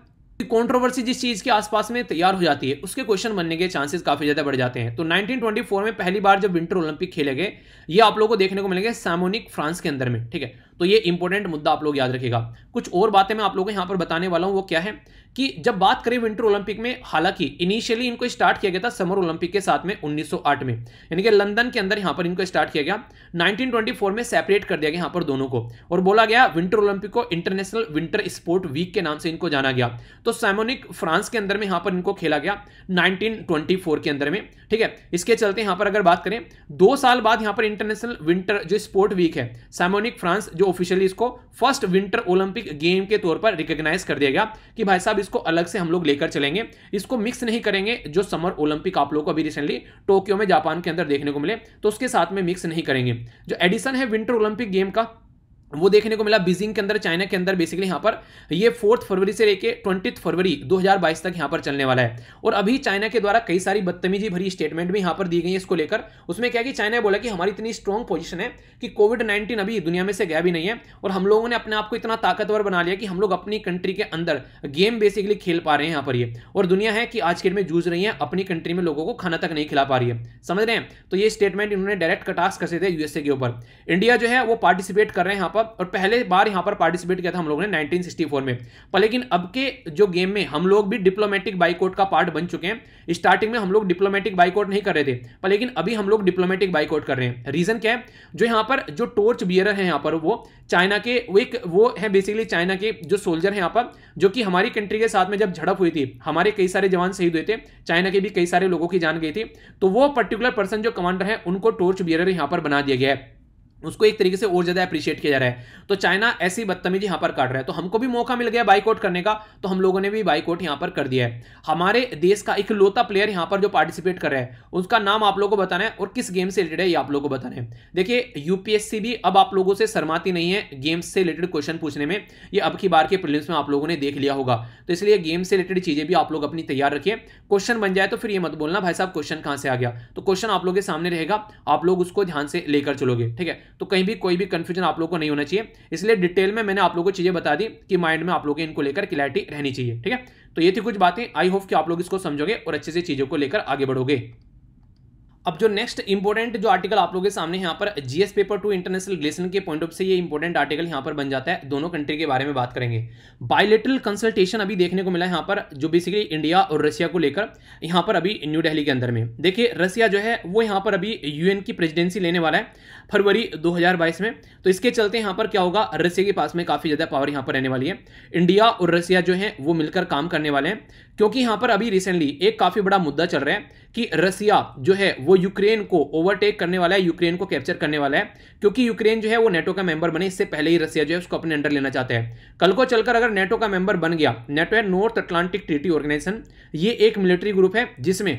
कंट्रोवर्सी जिस चीज के आसपास में तैयार हो जाती है उसके क्वेश्चन बनने के चांसेस काफी ज्यादा बढ़ जाते हैं तो 1924 में पहली बार जब विंटर ओलंपिक खेले गए ये आप लोगों को देखने को मिलेंगे सामोनिक फ्रांस के अंदर में ठीक है तो ये इंपॉर्टेंट मुद्दा आप लोग याद रखेगा कुछ और बातें मैं आप लोगों को यहां पर बताने वाला हूँ वो क्या है कि जब बात करें विंटर ओलंपिक में हालांकि इनिशियली इनको स्टार्ट किया गया था समर ओलंपिक के साथ में 1908 में यानी कि लंदन के अंदर यहां पर इनको स्टार्ट किया गया 1924 में सेपरेट कर दिया गया यहां पर दोनों को और बोला गया विंटर ओलंपिक को इंटरनेशनल विंटर स्पोर्ट वीक के नाम से इनको जाना गया तो सैमोनिक फ्रांस के अंदर में यहां पर इनको खेला गया नाइनटीन के अंदर में ठीक है इसके चलते यहां पर अगर बात करें दो साल बाद यहां पर इंटरनेशनल विंटर जो स्पोर्ट वीक है सैमोनिक फ्रांस जो ऑफिशियली इसको फर्स्ट विंटर ओलंपिक गेम के तौर पर रिकॉग्नाइज कर दिया गया कि भाई साहब इसको अलग से हम लोग लेकर चलेंगे इसको मिक्स नहीं करेंगे जो समर ओलंपिक आप लोगों को अभी रिसेंटली टोक्यो में जापान के अंदर देखने को मिले तो उसके साथ में मिक्स नहीं करेंगे जो एडिशन है विंटर ओलंपिक गेम का वो देखने को मिला बीजिंग के अंदर चाइना के अंदर बेसिकली यहाँ पर ये फोर्थ फरवरी से लेके ट्वेंटी फरवरी 2022 तक यहाँ पर चलने वाला है और अभी चाइना के द्वारा कई सारी बदतमीजी भरी स्टेटमेंट भी यहाँ पर दी गई है इसको लेकर उसमें क्या कि चाइना बोला कि हमारी इतनी स्ट्रॉन्ग पोजीशन है कि कोविड नाइन्टीन अभी दुनिया में से गया भी नहीं है और हम लोगों ने अपने आप को इतना ताकतवर बना लिया कि हम लोग अपनी कंट्री के अंदर गेम बेसिकली खेल पा रहे हैं यहाँ पर ये और दुनिया है कि आज के डेट में जूझ रही है अपनी कंट्री में लोगों को खाना तक नहीं खिला पा रही है समझ रहे हैं तो ये स्टेटमेंट इन्होंने डायरेक्ट कटास से थे यूएसए के ऊपर इंडिया जो है वो पार्टिसिपेट कर रहे हैं यहाँ पर पर और पहले बार यहाँ पर पार्टिसिपेट किया था हम लोगों ने 1964 में पर लेकिन अब के जो गेम में हम लोग भी डिप्लोमेटिक बाइकोट का पार्ट बन चुके हैं स्टार्टिंग में हम लोग डिप्लोमेटिक बाइकोट नहीं कर रहे थे पर लेकिन अभी हम लोग डिप्लोमेटिक बाइकोट कर रहे हैं रीजन क्या है जो यहाँ पर जो टोर्च बियर है यहाँ पर वो चाइना के वो एक वो है बेसिकली चाइना के जो सोल्जर हैं यहाँ पर जो कि हमारी कंट्री के साथ में जब झड़प हुई थी हमारे कई सारे जवान शहीद हुए थे चाइना के भी कई सारे लोगों की जान गई थी तो वो पर्टिकुलर पर्सन जो कमांडर है उनको टोर्च बियर यहाँ पर बना दिया गया है उसको एक तरीके से और ज़्यादा अप्रिशिएट किया जा रहा है तो चाइना ऐसी बदतमीजी यहाँ पर काट रहा है तो हमको भी मौका मिल गया बाइकआउट करने का तो हम लोगों ने भी बाइकआउट यहाँ पर कर दिया है हमारे देश का एक लोता प्लेयर यहाँ पर जो पार्टिसिपेट कर रहा है उसका नाम आप लोगों को बताना है और किस गेम से रिलेटेड है ये आप लोगों को बताना है देखिए यूपीएससी भी अब आप लोगों से शर्माती नहीं है गेम्स से रिलेटेड क्वेश्चन पूछने में ये अब की बार के प्रिलिम्स में आप लोगों ने देख लिया होगा तो इसलिए गेम से रिलेटेड चीज़ें भी आप लोग अपनी तैयार रखिए क्वेश्चन बन जाए तो फिर ये मत बोलना भाई साहब क्वेश्चन कहाँ से आ गया तो क्वेश्चन आप लोग के सामने रहेगा आप लोग उसको ध्यान से लेकर चलोगे ठीक है तो कहीं भी कोई भी कन्फ्यूजन आप लोग को नहीं होना चाहिए इसलिए डिटेल में मैंने आप लोग को चीज़ें बता दी कि माइंड में आप लोग इनको लेकर क्लैरिटी रहनी चाहिए ठीक है तो ये थी कुछ बातें आई होप कि आप लोग इसको समझोगे और अच्छे से चीज़ों को लेकर आगे बढ़ोगे अब जो नेक्स्ट इंपॉर्टेंट जो आर्टिकल आप लोगों के सामने यहाँ पर GS paper two international relation के पॉइंट ऑफ से ये इंपॉर्टेंट आर्टिकल यहाँ पर बन जाता है दोनों कंट्री के बारे में बात करेंगे बायोलिटरल कंसल्टेशन अभी देखने को मिला यहाँ पर जो बेसिकली इंडिया और रशिया को लेकर यहाँ पर अभी न्यू डेली के अंदर में देखिए रशिया जो है वो यहाँ पर अभी यूएन की प्रेजिडेंसी लेने वाला है फरवरी दो में तो इसके चलते यहाँ पर क्या होगा रशिया के पास में काफ़ी ज़्यादा पावर यहाँ पर रहने वाली है इंडिया और रशिया जो है वो मिलकर काम करने वाले हैं क्योंकि यहाँ पर अभी रिसेंटली एक काफ़ी बड़ा मुद्दा चल रहा है कि रसिया जो है वो यूक्रेन को ओवरटेक करने वाला है यूक्रेन को कैप्चर करने वाला है क्योंकि यूक्रेन जो है वो नेटो का मेंबर बने इससे पहले ही रसिया जो है उसको अपने अंडर लेना चाहता है कल को चलकर अगर नेटो का मेंबर बन गया नेटो है नॉर्थ अटलांटिक ट्रीटी ऑर्गेनाइजेशन ये एक मिलिट्री ग्रुप है जिसमें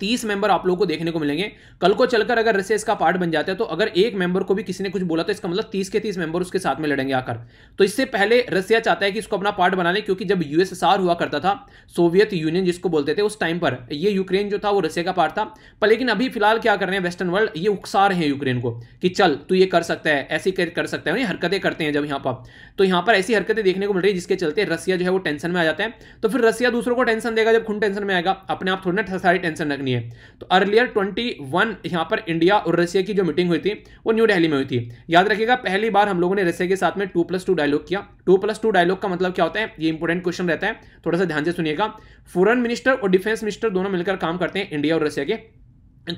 तीस मेंबर आप लोगों को देखने को मिलेंगे कल को चलकर अगर रिसेस का पार्ट बन जाता है तो अगर एक मेंबर को भी किसी ने कुछ बोला तो इसका मतलब तीस के तीस मेंबर उसके साथ में लड़ेंगे आकर तो इससे पहले रसिया चाहता है कि इसको अपना पार्ट बना ले क्योंकि जब यूएसएसआर हुआ करता था सोवियत यूनियन जिसको बोलते थे उस टाइम पर यह यूक्रेन जो था वो रसिया का पार्ट था पर लेकिन अभी फिलहाल क्या कर रहे हैं वेस्टर्न वर्ल्ड ये उकसा रहे हैं यूक्रेन को कि चल तू ये कर सकता है ऐसी कर सकता है हरकतें करते हैं जब यहां पर तो यहां पर ऐसी हरकतें देखने को मिल रही है जिसके चलते रसिया जो है वो टेंशन में आ जाता है तो फिर रसिया दूसरों को टेंशन देगा जब खुद टेंशन में आएगा अपने आप थोड़ी ना सारी टेंशन रखनी है तो अर्लियर ट्वेंटी वन यहाँ पर इंडिया और रशिया की जो मीटिंग हुई थी वो न्यू दिल्ली में हुई थी याद रखिएगा पहली बार हम लोगों ने रशिया के साथ में टू प्लस टू डायलॉग किया टू प्लस टू डायलॉग का मतलब क्या होता है ये इंपॉर्टेंट क्वेश्चन रहता है थोड़ा सा ध्यान से सुनिएगा फॉरन मिनिस्टर और डिफेंस मिनिस्टर दोनों मिलकर काम करते हैं इंडिया और रशिया के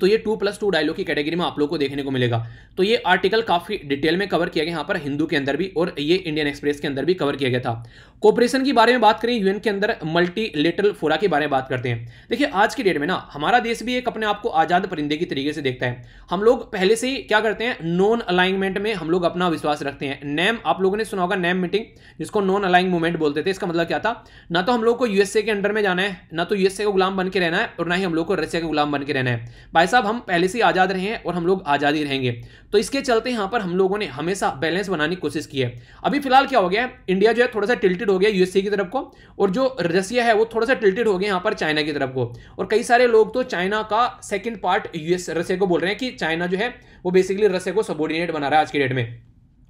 तो ये टू प्लस टू डायलॉग की कैटेगरी में आप लोगों को देखने को मिलेगा तो ये आर्टिकल काफ़ी डिटेल में कवर किया गया यहाँ पर हिंदू के अंदर भी और ये इंडियन एक्सप्रेस के अंदर भी कवर किया गया था कोऑपरेशन के बारे में बात करें यूएन के अंदर मल्टी लेटरल फोरा के बारे में बात करते हैं देखिए आज की डेट में ना हमारा देश भी एक अपने आप को आज़ाद परिंदे की तरीके से देखता है हम लोग पहले से ही क्या करते हैं नॉन अलाइनमेंट में हम लोग अपना विश्वास रखते हैं नैम आप लोगों ने सुना होगा नैम मीटिंग जिसको नॉन अलाइन मूवमेंट बोलते थे इसका मतलब क्या था ना तो हम लोग को यूएसए के अंडर में जाना है ना तो यूएसए का गुलाम बन के रहना है और ना ही हम लोग को रशिया का गुलाम बन के रहना है भाई साहब हम पहले से आज़ाद रहे हैं और हम लोग आज़ादी रहेंगे तो इसके चलते यहाँ पर हम लोगों ने हमेशा बैलेंस बनाने की कोशिश की है अभी फिलहाल क्या हो गया है इंडिया जो है थोड़ा सा टिल्टेड हो गया यूएसए की तरफ को और जो रसिया है वो थोड़ा सा टिल्टेड हो गया यहाँ पर चाइना की तरफ को और कई सारे लोग तो चाइना का सेकेंड पार्ट यूएस रसिया को बोल रहे हैं कि चाइना जो है वो बेसिकली रसिया को सबोर्डिनेट बना रहा है आज के डेट में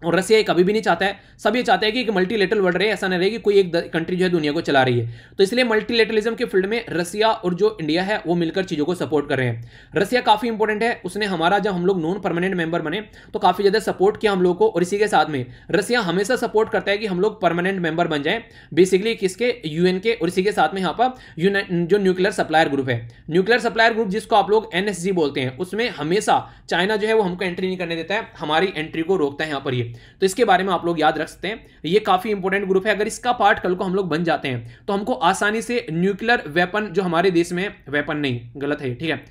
और रसिया ये कभी भी नहीं चाहता है सब ये चाहते हैं कि एक मल्टीलेटरल वर्ल्ड रहे ऐसा नहीं रहे कि कोई एक कंट्री जो है दुनिया को चला रही है तो इसलिए मल्टीलेटरलिज्म के फील्ड में रसिया और जो इंडिया है वो मिलकर चीज़ों को सपोर्ट कर रहे हैं रसिया काफ़ी इंपॉर्टेंट है उसने हमारा जब हम लोग नॉन परमानेंट मेंबर बने तो काफ़ी ज़्यादा सपोर्ट किया हम लोग को और इसी के साथ में रसिया हमेशा सपोर्ट करता है कि हम लोग परमानेंट मेंबर बन जाए बेसिकली किसके यूएन के और इसी के साथ में यहाँ पर जो न्यूक्लियर सप्लायर ग्रुप है न्यूक्लियर सप्लायर ग्रुप जिसको आप लोग एनएसजी बोलते हैं उसमें हमेशा चाइना जो है वो हमको एंट्री नहीं करने देता है हमारी एंट्री को रोकता है यहाँ पर ये तो इसके बारे में आप लोग याद रख सकते हैं ये काफ़ी इंपॉर्टेंट ग्रुप है अगर इसका पार्ट कल को हम लोग बन जाते हैं तो हमको आसानी से न्यूक्लियर वेपन जो हमारे देश में वेपन नहीं गलत है ठीक है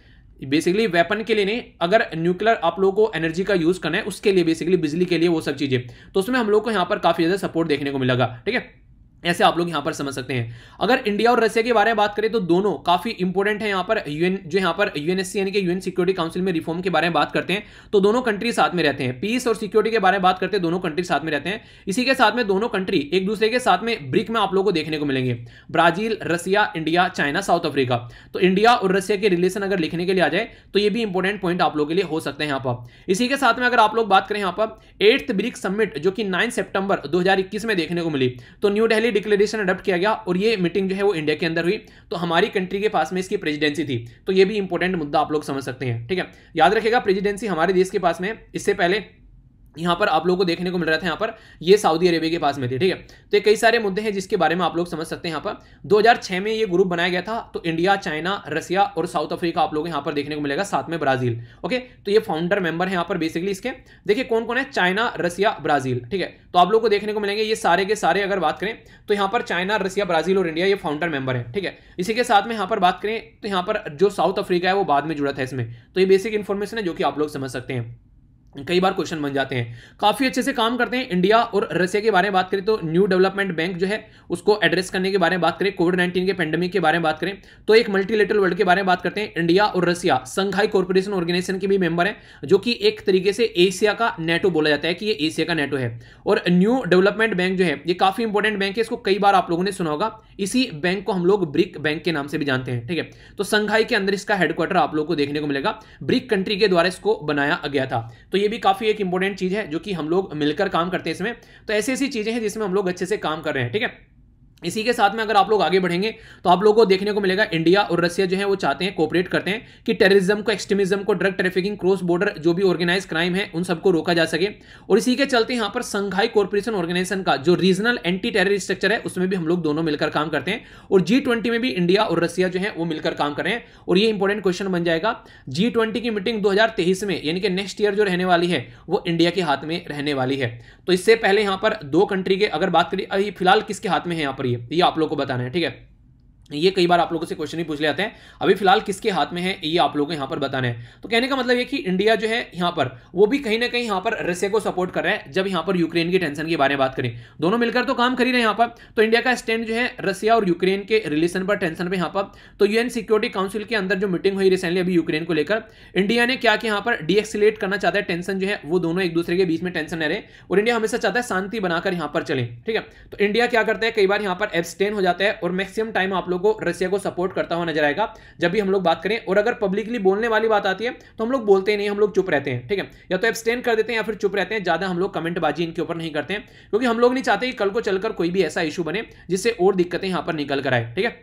बेसिकली वेपन के लिए नहीं अगर न्यूक्लियर आप लोगों को एनर्जी का यूज़ करना है उसके लिए बेसिकली बिजली के लिए वो सब चीज़ें तो उसमें हम लोग को यहाँ पर काफ़ी ज़्यादा सपोर्ट देखने को मिलेगा ठीक है ऐसे आप लोग यहां पर समझ सकते हैं अगर इंडिया और रशिया के बारे में बात करें तो दोनों काफी इंपॉर्टेंट है यहाँ पर यूएन जो यहां पर यूएनएससी यानी कि यूएन सिक्योरिटी काउंसिल में रिफॉर्म के बारे में बात करते हैं तो दोनों कंट्री साथ में रहते हैं पीस और सिक्योरिटी के बारे में बात करते हैं दोनों कंट्री साथ में रहते हैं इसी के साथ में दोनों कंट्री एक दूसरे के साथ में ब्रिक में आप लोग को देखने को मिलेंगे Brazil Russia India China South Africa तो इंडिया और रसिया के रिलेशन अगर लिखने के लिए आ जाए तो ये भी इंपॉर्टेंट पॉइंट आप लोग के लिए हो सकते हैं यहां पर इसी के साथ में अगर आप लोग बात करें यहां पर एट्थ ब्रिक समिट जो कि नाइन सेप्टेंबर दो में देखने को मिली तो न्यू डेली ये डिक्लेरेशन अडप्ट किया गया और ये मीटिंग जो है वो इंडिया के अंदर हुई तो हमारी कंट्री के पास में इसकी प्रेजिडेंसी थी तो ये भी इंपॉर्टेंट मुद्दा आप लोग समझ सकते हैं ठीक है याद रखेगा प्रेजिडेंसी हमारे देश के पास में इससे पहले यहाँ पर आप लोगों को देखने को मिल रहा था यहाँ पर ये सऊदी अरेबिया के पास में थे ठीक है तो ये कई सारे मुद्दे हैं जिसके बारे में आप लोग समझ सकते हैं यहाँ पर 2006 में ये ग्रुप बनाया गया था तो इंडिया चाइना रसिया और साउथ अफ्रीका आप लोग यहाँ पर देखने को मिलेगा साथ में ब्राजील ओके तो ये फाउंडर मेंबर है यहाँ पर बेसिकली इसके देखिए कौन कौन है चाइना रसिया ब्राजील ठीक है तो आप लोग को देखने को मिलेंगे ये सारे के सारे अगर बात करें तो यहाँ पर चाइना रसिया ब्राजील और इंडिया ये फाउंडर मेंबर है ठीक है इसी के साथ में यहाँ पर बात करें तो यहाँ पर जो साउथ अफ्रीका है वो बाद में जुड़ा था इसमें तो ये बेसिक इन्फॉर्मेशन है जो कि आप लोग समझ सकते हैं कई बार क्वेश्चन बन जाते हैं काफ़ी अच्छे से काम करते हैं इंडिया और रशिया के बारे में बात करें तो न्यू डेवलपमेंट बैंक जो है उसको एड्रेस करने के बारे में बात करें कोविड नाइन्टीन के पेंडेमिक के बारे में बात करें तो एक मल्टीलेटरल वर्ल्ड के बारे में बात करते हैं इंडिया और रशिया संघाई कॉर्पोरेशन ऑर्गेनाइजेशन के भी मेंबर है जो कि एक तरीके से एशिया का नेटो बोला जाता है कि ये एशिया का नेटो है और न्यू डेवलपमेंट बैंक जो है ये काफ़ी इंपॉर्टेंट बैंक है इसको कई बार आप लोगों ने सुना होगा इसी बैंक को हम लोग ब्रिक बैंक के नाम से भी जानते हैं ठीक है तो संघाई के अंदर इसका हेडक्वार्टर आप लोग को देखने को मिलेगा ब्रिक कंट्री के द्वारा इसको बनाया गया था तो ये भी काफ़ी एक इंपॉर्टेंट चीज़ है जो कि हम लोग मिलकर काम करते हैं इसमें तो ऐसी ऐसी चीज़ें हैं जिसमें हम लोग अच्छे से काम कर रहे हैं ठीक है इसी के साथ में अगर आप लोग आगे बढ़ेंगे तो आप लोगों को देखने को मिलेगा इंडिया और रसिया जो है वो चाहते हैं कोऑपरेट करते हैं कि टेररिज्म को एक्सट्रीमिज्म को ड्रग ट्रैफिकिंग क्रॉस बॉर्डर जो भी ऑर्गेनाइज क्राइम है उन सबको रोका जा सके और इसी के चलते यहाँ पर संघाई कॉर्पोरेशन ऑर्गेनाइजेशन का जो रीजनल एंटी टेररिस्ट स्ट्रक्चर है उसमें भी हम लोग दोनों मिलकर काम करते हैं और जी में भी इंडिया और रसिया जो है वो मिलकर काम कर रहे हैं और ये इंपॉर्टेंट क्वेश्चन बन जाएगा जी की मीटिंग दो में यानी कि नेक्स्ट ईयर जो रहने वाली है वो इंडिया के हाथ में रहने वाली है तो इससे पहले यहाँ पर दो कंट्री के अगर बात करिए अभी फिलहाल किसके हाथ में है यहाँ पर रही है ये आप लोग को बताना है ठीक है ये कई बार आप लोगों से क्वेश्चन ही पूछ ले जाते हैं अभी फिलहाल किसके हाथ में है ये आप लोगों को यहां पर बताना है तो कहने का मतलब ये कि इंडिया जो है यहां पर वो भी कहीं ना कहीं यहां पर रशिया को सपोर्ट कर रहा है जब यहां पर यूक्रेन की टेंशन के बारे में बात करें दोनों मिलकर तो काम कर ही रहे यहां पर तो इंडिया का स्टैंड जो है रशिया और यूक्रेन के रिलेशन पर टेंशन पर यहां पर तो यूएन सिक्योरिटी काउंसिल के अंदर जो मीटिंग हुई रिसेंटली अभी यूक्रेन को लेकर इंडिया ने क्या यहां पर डीएक्सिलेट करना चाहता है टेंशन जो है वो दोनों एक दूसरे के बीच में टेंशन रहे और इंडिया हमेशा चाहता है शांति बनाकर यहां पर चले ठीक है तो इंडिया क्या करता है कई बार यहां पर एब्सटेन हो जाता है और मैक्सिमम टाइम आप लोग लोग को रसिया को सपोर्ट करता हुआ नजर आएगा जब भी हम लोग बात करें और अगर पब्लिकली बोलने वाली बात आती है तो हम लोग बोलते नहीं हम लोग चुप रहते हैं ठीक है या तो एब्सटेन कर देते हैं या फिर चुप रहते हैं ज़्यादा हम लोग कमेंटबाजी इनके ऊपर नहीं करते क्योंकि हम लोग नहीं चाहते कि कल को चलकर कोई भी ऐसा इशू बने जिससे और दिक्कतें यहां पर निकल कर आए ठीक है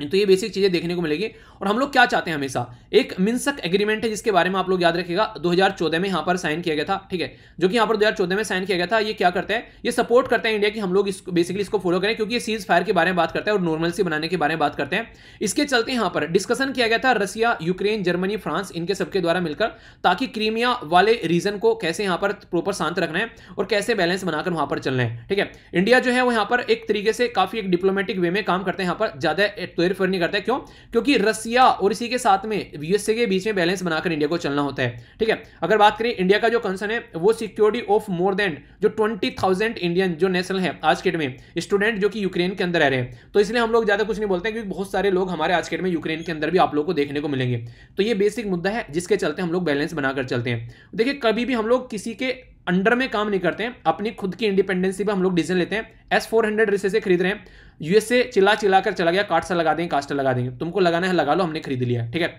तो ये बेसिक चीज़ें देखने को मिलेगी और हम लोग क्या चाहते हैं हमेशा एक मिनसक एग्रीमेंट है जिसके बारे में आप लोग याद रखेगा 2014 में यहां पर साइन किया गया था ठीक है जो कि यहां पर 2014 में साइन किया गया था ये क्या करते हैं ये सपोर्ट करते हैं इंडिया की हम लोग इसको बेसिकली इसको फॉलो करें क्योंकि ये सीज फायर के बारे में बात करते हैं और नॉर्मल सी बनाने के बारे में बात करते हैं इसके चलते यहां पर डिस्कशन किया गया था रसिया यूक्रेन जर्मनी फ्रांस इनके सबके द्वारा मिलकर ताकि क्रीमिया वाले रीजन को कैसे यहां पर प्रॉपर शांत रखना है और कैसे बैलेंस बनाकर वहां पर चलना है ठीक है इंडिया जो है वो यहां पर एक तरीके से काफ़ी एक डिप्लोमेटिक वे में काम करते हैं यहां पर ज़्यादा तो तो रिफर नहीं करता है क्यों क्योंकि रसिया और इसी के साथ में यूएसए के बीच में बैलेंस बनाकर इंडिया को चलना होता है ठीक है अगर बात करें इंडिया का जो कंसर्न है वो सिक्योरिटी ऑफ मोर देन जो ट्वेंटी इंडियन जो नेशनल है आज के में स्टूडेंट जो कि यूक्रेन के अंदर रह रहे हैं तो इसलिए हम लोग ज्यादा कुछ नहीं बोलते क्योंकि बहुत सारे लोग हमारे आज के में यूक्रेन के अंदर भी आप लोग को देखने को मिलेंगे तो ये बेसिक मुद्दा है जिसके चलते हम लोग बैलेंस बनाकर चलते हैं देखिए कभी भी हम लोग किसी के अंडर में काम नहीं करते हैं अपनी खुद की इंडिपेंडेंसी पे हम लोग डिसीजन लेते हैं एस फोर हंड्रेड रिसे से खरीद रहे हैं यूएसए चिल्ला चिल्ला कर चला गया काट सा लगा देंगे कास्टर लगा देंगे तुमको लगाना है लगा लो हमने खरीद लिया ठीक है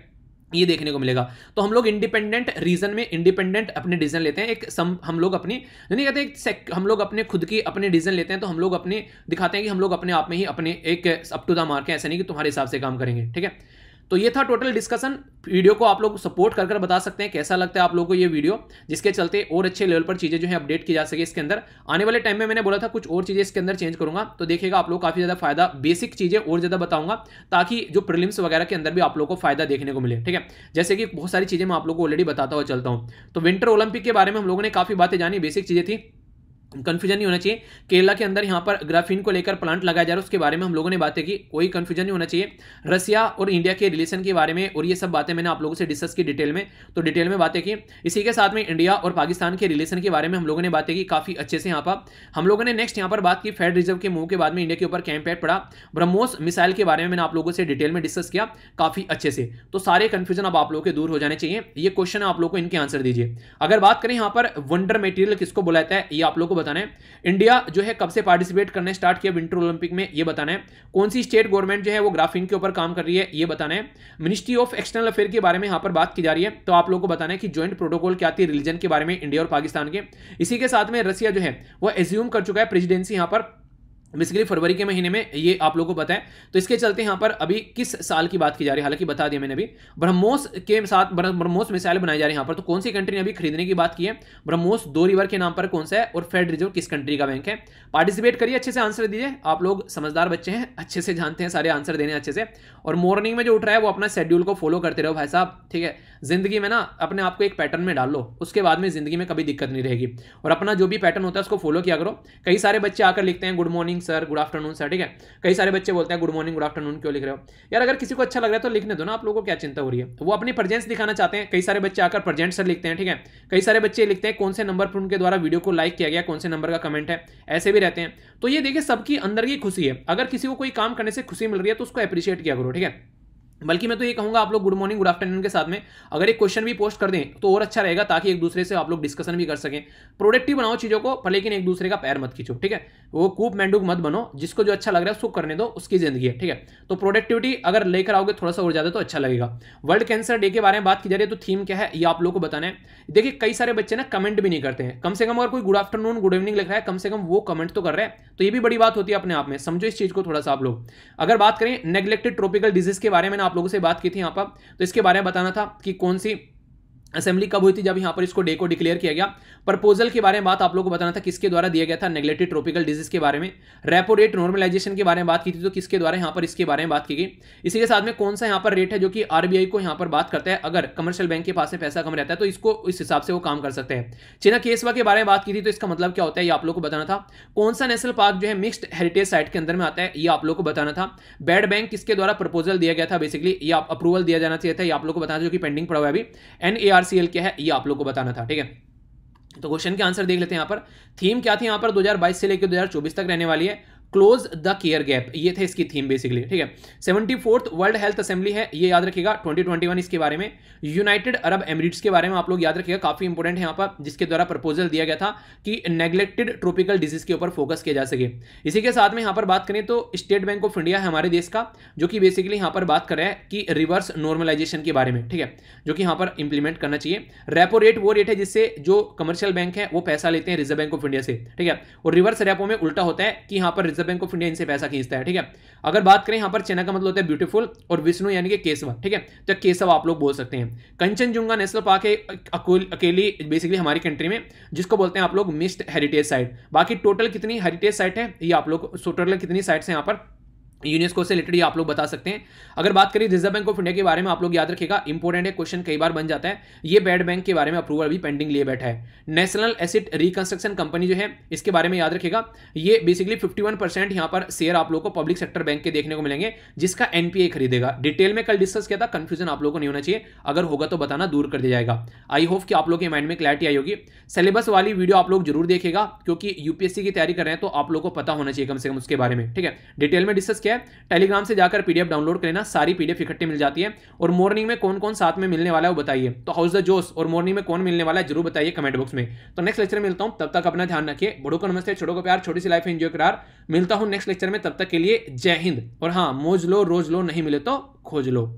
ये देखने को मिलेगा तो हम लोग इंडिपेंडेंट रीजन में इंडिपेंडेंट अपने डिसीजन लेते हैं एक सम हम लोग अपनी नहीं कहते एक हम लोग अपने खुद की अपने डिसीजन लेते हैं तो हम लोग अपने दिखाते हैं कि हम लोग अपने आप में ही अपने एक अप टू द मार्क है ऐसा नहीं कि तुम्हारे हिसाब से काम करेंगे ठीक है तो ये था टोटल डिस्कशन वीडियो को आप लोग सपोर्ट कर कर बता सकते हैं कैसा लगता है आप लोगों को ये वीडियो जिसके चलते और अच्छे लेवल पर चीज़ें जो है अपडेट की जा सके इसके अंदर आने वाले टाइम में मैंने बोला था कुछ और चीज़ें इसके अंदर चेंज करूंगा तो देखिएगा आप लोग काफ़ी ज़्यादा फायदा बेसिक चीज़ें और ज़्यादा बताऊंगा ताकि जो प्रिलिम्स वगैरह के अंदर भी आप लोग को फायदा देखने को मिले ठीक है जैसे कि बहुत सारी चीज़ें मैं आप लोग को ऑलरेडी बताता हुआ चलता हूँ तो विंटर ओलंपिक के बारे में हम लोगों ने काफ़ी बातें जानी बेसिक चीज़ें थी कन्फ्यूजन नहीं होना चाहिए केरला के अंदर यहाँ पर ग्राफीन को लेकर प्लांट लगाया जा रहा है उसके बारे में हम लोगों ने बातें की कोई कन्फ्यूजन नहीं होना चाहिए रसिया और इंडिया के रिलेशन के बारे में और ये सब बातें मैंने आप लोगों से डिस्कस की डिटेल में तो डिटेल में बातें की इसी के साथ में इंडिया और पाकिस्तान के रिलेशन के बारे में हम लोगों ने बातें की काफ़ी अच्छे से यहाँ पर हम लोगों ने नेक्स्ट यहाँ पर बात की फेड रिजर्व के मुंह के बाद में इंडिया के ऊपर कैंपेट पड़ा ब्रह्मोस मिसाइल के बारे में मैंने आप लोगों से डिटेल में डिस्कस किया काफ़ी अच्छे से तो सारे कन्फ्यूजन अब आप लोगों के दूर हो जाने चाहिए ये क्वेश्चन आप लोगों को इनके आंसर दीजिए अगर बात करें यहाँ पर वंडर मेटीरियल किसको बुलाता है ये आप लोग को बताना है इंडिया जो है कब से पार्टिसिपेट करने स्टार्ट किया विंटर ओलंपिक में ये बताना है कौन सी स्टेट गवर्नमेंट जो है वो ग्राफिंग के ऊपर काम कर रही है ये बताना है मिनिस्ट्री ऑफ एक्सटर्नल अफेयर के बारे में यहाँ पर बात की जा रही है तो आप लोग को बताना है कि ज्वाइंट प्रोटोकॉल क्या थी रिलीजन के बारे में इंडिया और पाकिस्तान के इसी के साथ में रसिया जो है वो एज्यूम कर चुका है प्रेजिडेंसी यहाँ पर बेसिकली फरवरी के महीने में ये आप लोगों को बताएं तो इसके चलते यहाँ पर अभी किस साल की बात की जा रही है हालांकि बता दिया मैंने अभी ब्रह्मोस के साथ ब्रह्मोस मिसाइल बनाई जा रही है यहाँ पर तो कौन सी कंट्री ने अभी खरीदने की बात की है ब्रह्मोस दो रिवर के नाम पर कौन सा है और फेड रिजर्व किस कंट्री का बैंक है पार्टिसिपेट करिए अच्छे से आंसर दीजिए आप लोग समझदार बच्चे हैं अच्छे से जानते हैं सारे आंसर देने अच्छे से और मॉर्निंग में जो उठ रहा है वो अपना शेड्यूल को फॉलो करते रहो भाई साहब ठीक है जिंदगी में ना अपने आपको एक पैटर्न में डाल लो उसके बाद में जिंदगी में कभी दिक्कत नहीं रहेगी और अपना जो भी पैटर्न होता है उसको फॉलो किया करो कई सारे बच्चे आकर लिखते हैं good morning sir good afternoon sir ठीक है कई सारे बच्चे बोलते हैं गुड मॉर्निंग गुड आफ्टरनून क्यों लिख रहे हो यार अगर किसी को अच्छा लग रहा है तो लिखने दो ना आप लोगों को क्या चिंता हो रही है वो अपनी प्रजेंस दिखाना चाहते हैं कई सारे बच्चे आकर प्रजेंट सर लिखते हैं ठीक है कई सारे बच्चे लिखते हैं कौन से नंबर पर उनके द्वारा वीडियो को लाइक किया गया कौन से नंबर का कमेंट है ऐसे भी रहते हैं तो ये देखिए सबकी अंदर की खुशी है अगर किसी को कोई काम करने से खुशी मिल रही है तो उसको अप्रिशिएट किया करो ठीक है बल्कि मैं तो ये कहूंगा आप लोग गुड मॉर्निंग गुड आफ्टरनून के साथ में अगर एक क्वेश्चन भी पोस्ट कर दें तो और अच्छा रहेगा ताकि एक दूसरे से आप लोग डिस्कशन भी कर सकें प्रोडक्टिव बनाओ चीज़ों को पर लेकिन एक दूसरे का पैर मत खींचो ठीक है वो कूप मेंडूक मत बनो जिसको जो अच्छा लग रहा है उसको करने दो उसकी जिंदगी है ठीक है तो प्रोडक्टिविटी अगर लेकर आओगे थोड़ा सा और ज़्यादा तो अच्छा लगेगा वर्ल्ड कैंसर डे के बारे में बात की जा रही है तो थीम क्या है ये आप लोग को बताना है देखिए कई सारे बच्चे ना कमेंट भी नहीं करते हैं कम से कम अगर कोई गुड आफ्टरनून गुड इवनिंग लिख रहा है कम से कम वो कमेंट तो कर रहे हैं तो ये भी बड़ी बात होती है अपने आप में समझो इस चीज़ को थोड़ा सा आप लोग अगर बात करें नेग्लेक्टेड ट्रॉपिकल डिजीज के बारे में आप लोगों से बात की थी यहाँ पर तो इसके बारे में बताना था कि कौन सी असेंबली कब हुई थी जब यहाँ पर इसको डे को डिक्लेयर किया गया प्रपोजल के बारे में बात आप लोगों को बताना था किसके द्वारा दिया गया था नेग्लेटेड ट्रॉपिकल डिजीज के बारे में रेपो रेट नॉर्मलाइजेशन के बारे में बात की थी तो किसके द्वारा यहाँ पर इसके बारे में बात की गई इसी के साथ में कौन सा यहाँ पर रेट है जो कि आरबीआई को यहाँ पर बात करता है अगर कमर्शियल बैंक के पास में पैसा कम रहता है तो इसको इस हिसाब से वो काम कर सकते हैं चिना केसवा के बारे में बात की थी तो इसका मतलब क्या होता है ये आप लोग को बताना था कौन सा नेशनल पार्क जो है मिक्सड हेरिटेज साइट के अंदर में आता है ये आप लोग को बताना था बैड बैंक किसके द्वारा प्रपोजल दिया गया था बेसिकली अप्रूवल दिया जाना चाहिए था ये आप लोग को बताना जो कि पेंडिंग पड़ा हुआ है अभी एन आर क्या है ये आप लोग को बताना था ठीक है तो क्वेश्चन के आंसर देख लेते हैं यहाँ पर थीम क्या थी यहाँ पर 2022 से लेकर 2024 तक रहने वाली है क्लोज द केयर गैप ये थे इसकी थीम बेसिकली ठीक है seventy fourth world health assembly है ये याद रखिएगा 2021 इसके बारे में यूनाइटेड अरब एमिरेट्स के बारे में आप लोग याद रखिएगा काफी इंपॉर्टेंट है यहाँ पर जिसके द्वारा प्रपोजल दिया गया था कि नेग्लेक्टेड ट्रोपिकल डिजीज के ऊपर फोकस किया जा सके इसी के साथ में यहाँ पर बात करें तो स्टेट बैंक ऑफ इंडिया है हमारे देश का जो कि बेसिकली यहाँ पर बात कर रहा है कि रिवर्स नॉर्मलाइजेशन के बारे में ठीक है जो कि यहाँ पर इंप्लीमेंट करना चाहिए रेपो रेट वो रेट है जिससे जो कमर्शियल बैंक है वो पैसा लेते हैं रिजर्व बैंक ऑफ इंडिया से ठीक है और रिवर्स रेपो में उल्टा होता है कि यहाँ पर reserve reserve bank of India इनसे पैसा खींचता है ठीक है अगर बात करें यहाँ पर चेना का मतलब होता है ब्यूटीफुल और विष्णु यानी कि केसवा ठीक है तो केसवा आप लोग बोल सकते हैं कंचनजुंगा नेशनल पार्क है अकेली बेसिकली हमारी कंट्री में जिसको बोलते हैं आप लोग मिस्ड हेरिटेज साइट बाकी टोटल कितनी हेरिटेज साइट है ये आप लोग टोटल कितनी साइट्स हैं यहाँ पर यूनेस्को से रिलेटेड आप लोग बता सकते हैं अगर बात करें रिजर्व बैंक ऑफ इंडिया के बारे में आप लोग याद रखेगा इंपॉर्टेंट है क्वेश्चन कई बार बन जाता है ये बैड बैंक के बारे में अप्रूवल अभी पेंडिंग लिए बैठा है नेशनल एसिड रिकंस्ट्रक्शन कंपनी जो है इसके बारे में याद रखेगा ये बेसिकली फिफ्टी परसेंट पर शेयर आप लोग को पब्लिक सेक्टर बैंक के देखने को मिलेंगे जिसका एनपीए खरीदेगा डिटेल में कल डिस्कस किया था कंफ्यूजन आप लोग को नहीं होना चाहिए अगर होगा तो बताना दूर कर दिया जाएगा आई होप कि आप लोग के माइंड में क्लैरिटी आई होगी सिलेबस वाली वीडियो आप लोग जरूर देखेगा क्योंकि यूपीएससी की तैयारी कर रहे हैं तो आप लोग को पता होना चाहिए कम से कम उसके बारे में ठीक है डिटेल में डिस्कस किया है टेलीग्राम से जाकर पीडीएफ डाउनलोड कर लेना सारी पीडीएफ इकट्ठी मिल जाती है और मॉर्निंग में कौन कौन साथ में मिलने वाला है वो बताइए तो हाउस द जोश और मॉर्निंग में कौन मिलने वाला है जरूर बताइए कमेंट बॉक्स में तो नेक्स्ट लेक्चर मिलता हूं तब तक अपना ध्यान रखिए बड़ों को नमस्ते छोटों को प्यार छोटी सी लाइफ एंजॉय करार मिलता हूं नेक्स्ट लेक्चर में तब तक के लिए जय हिंद और हाँ मोज लो रोज लो नहीं मिले तो खोज लो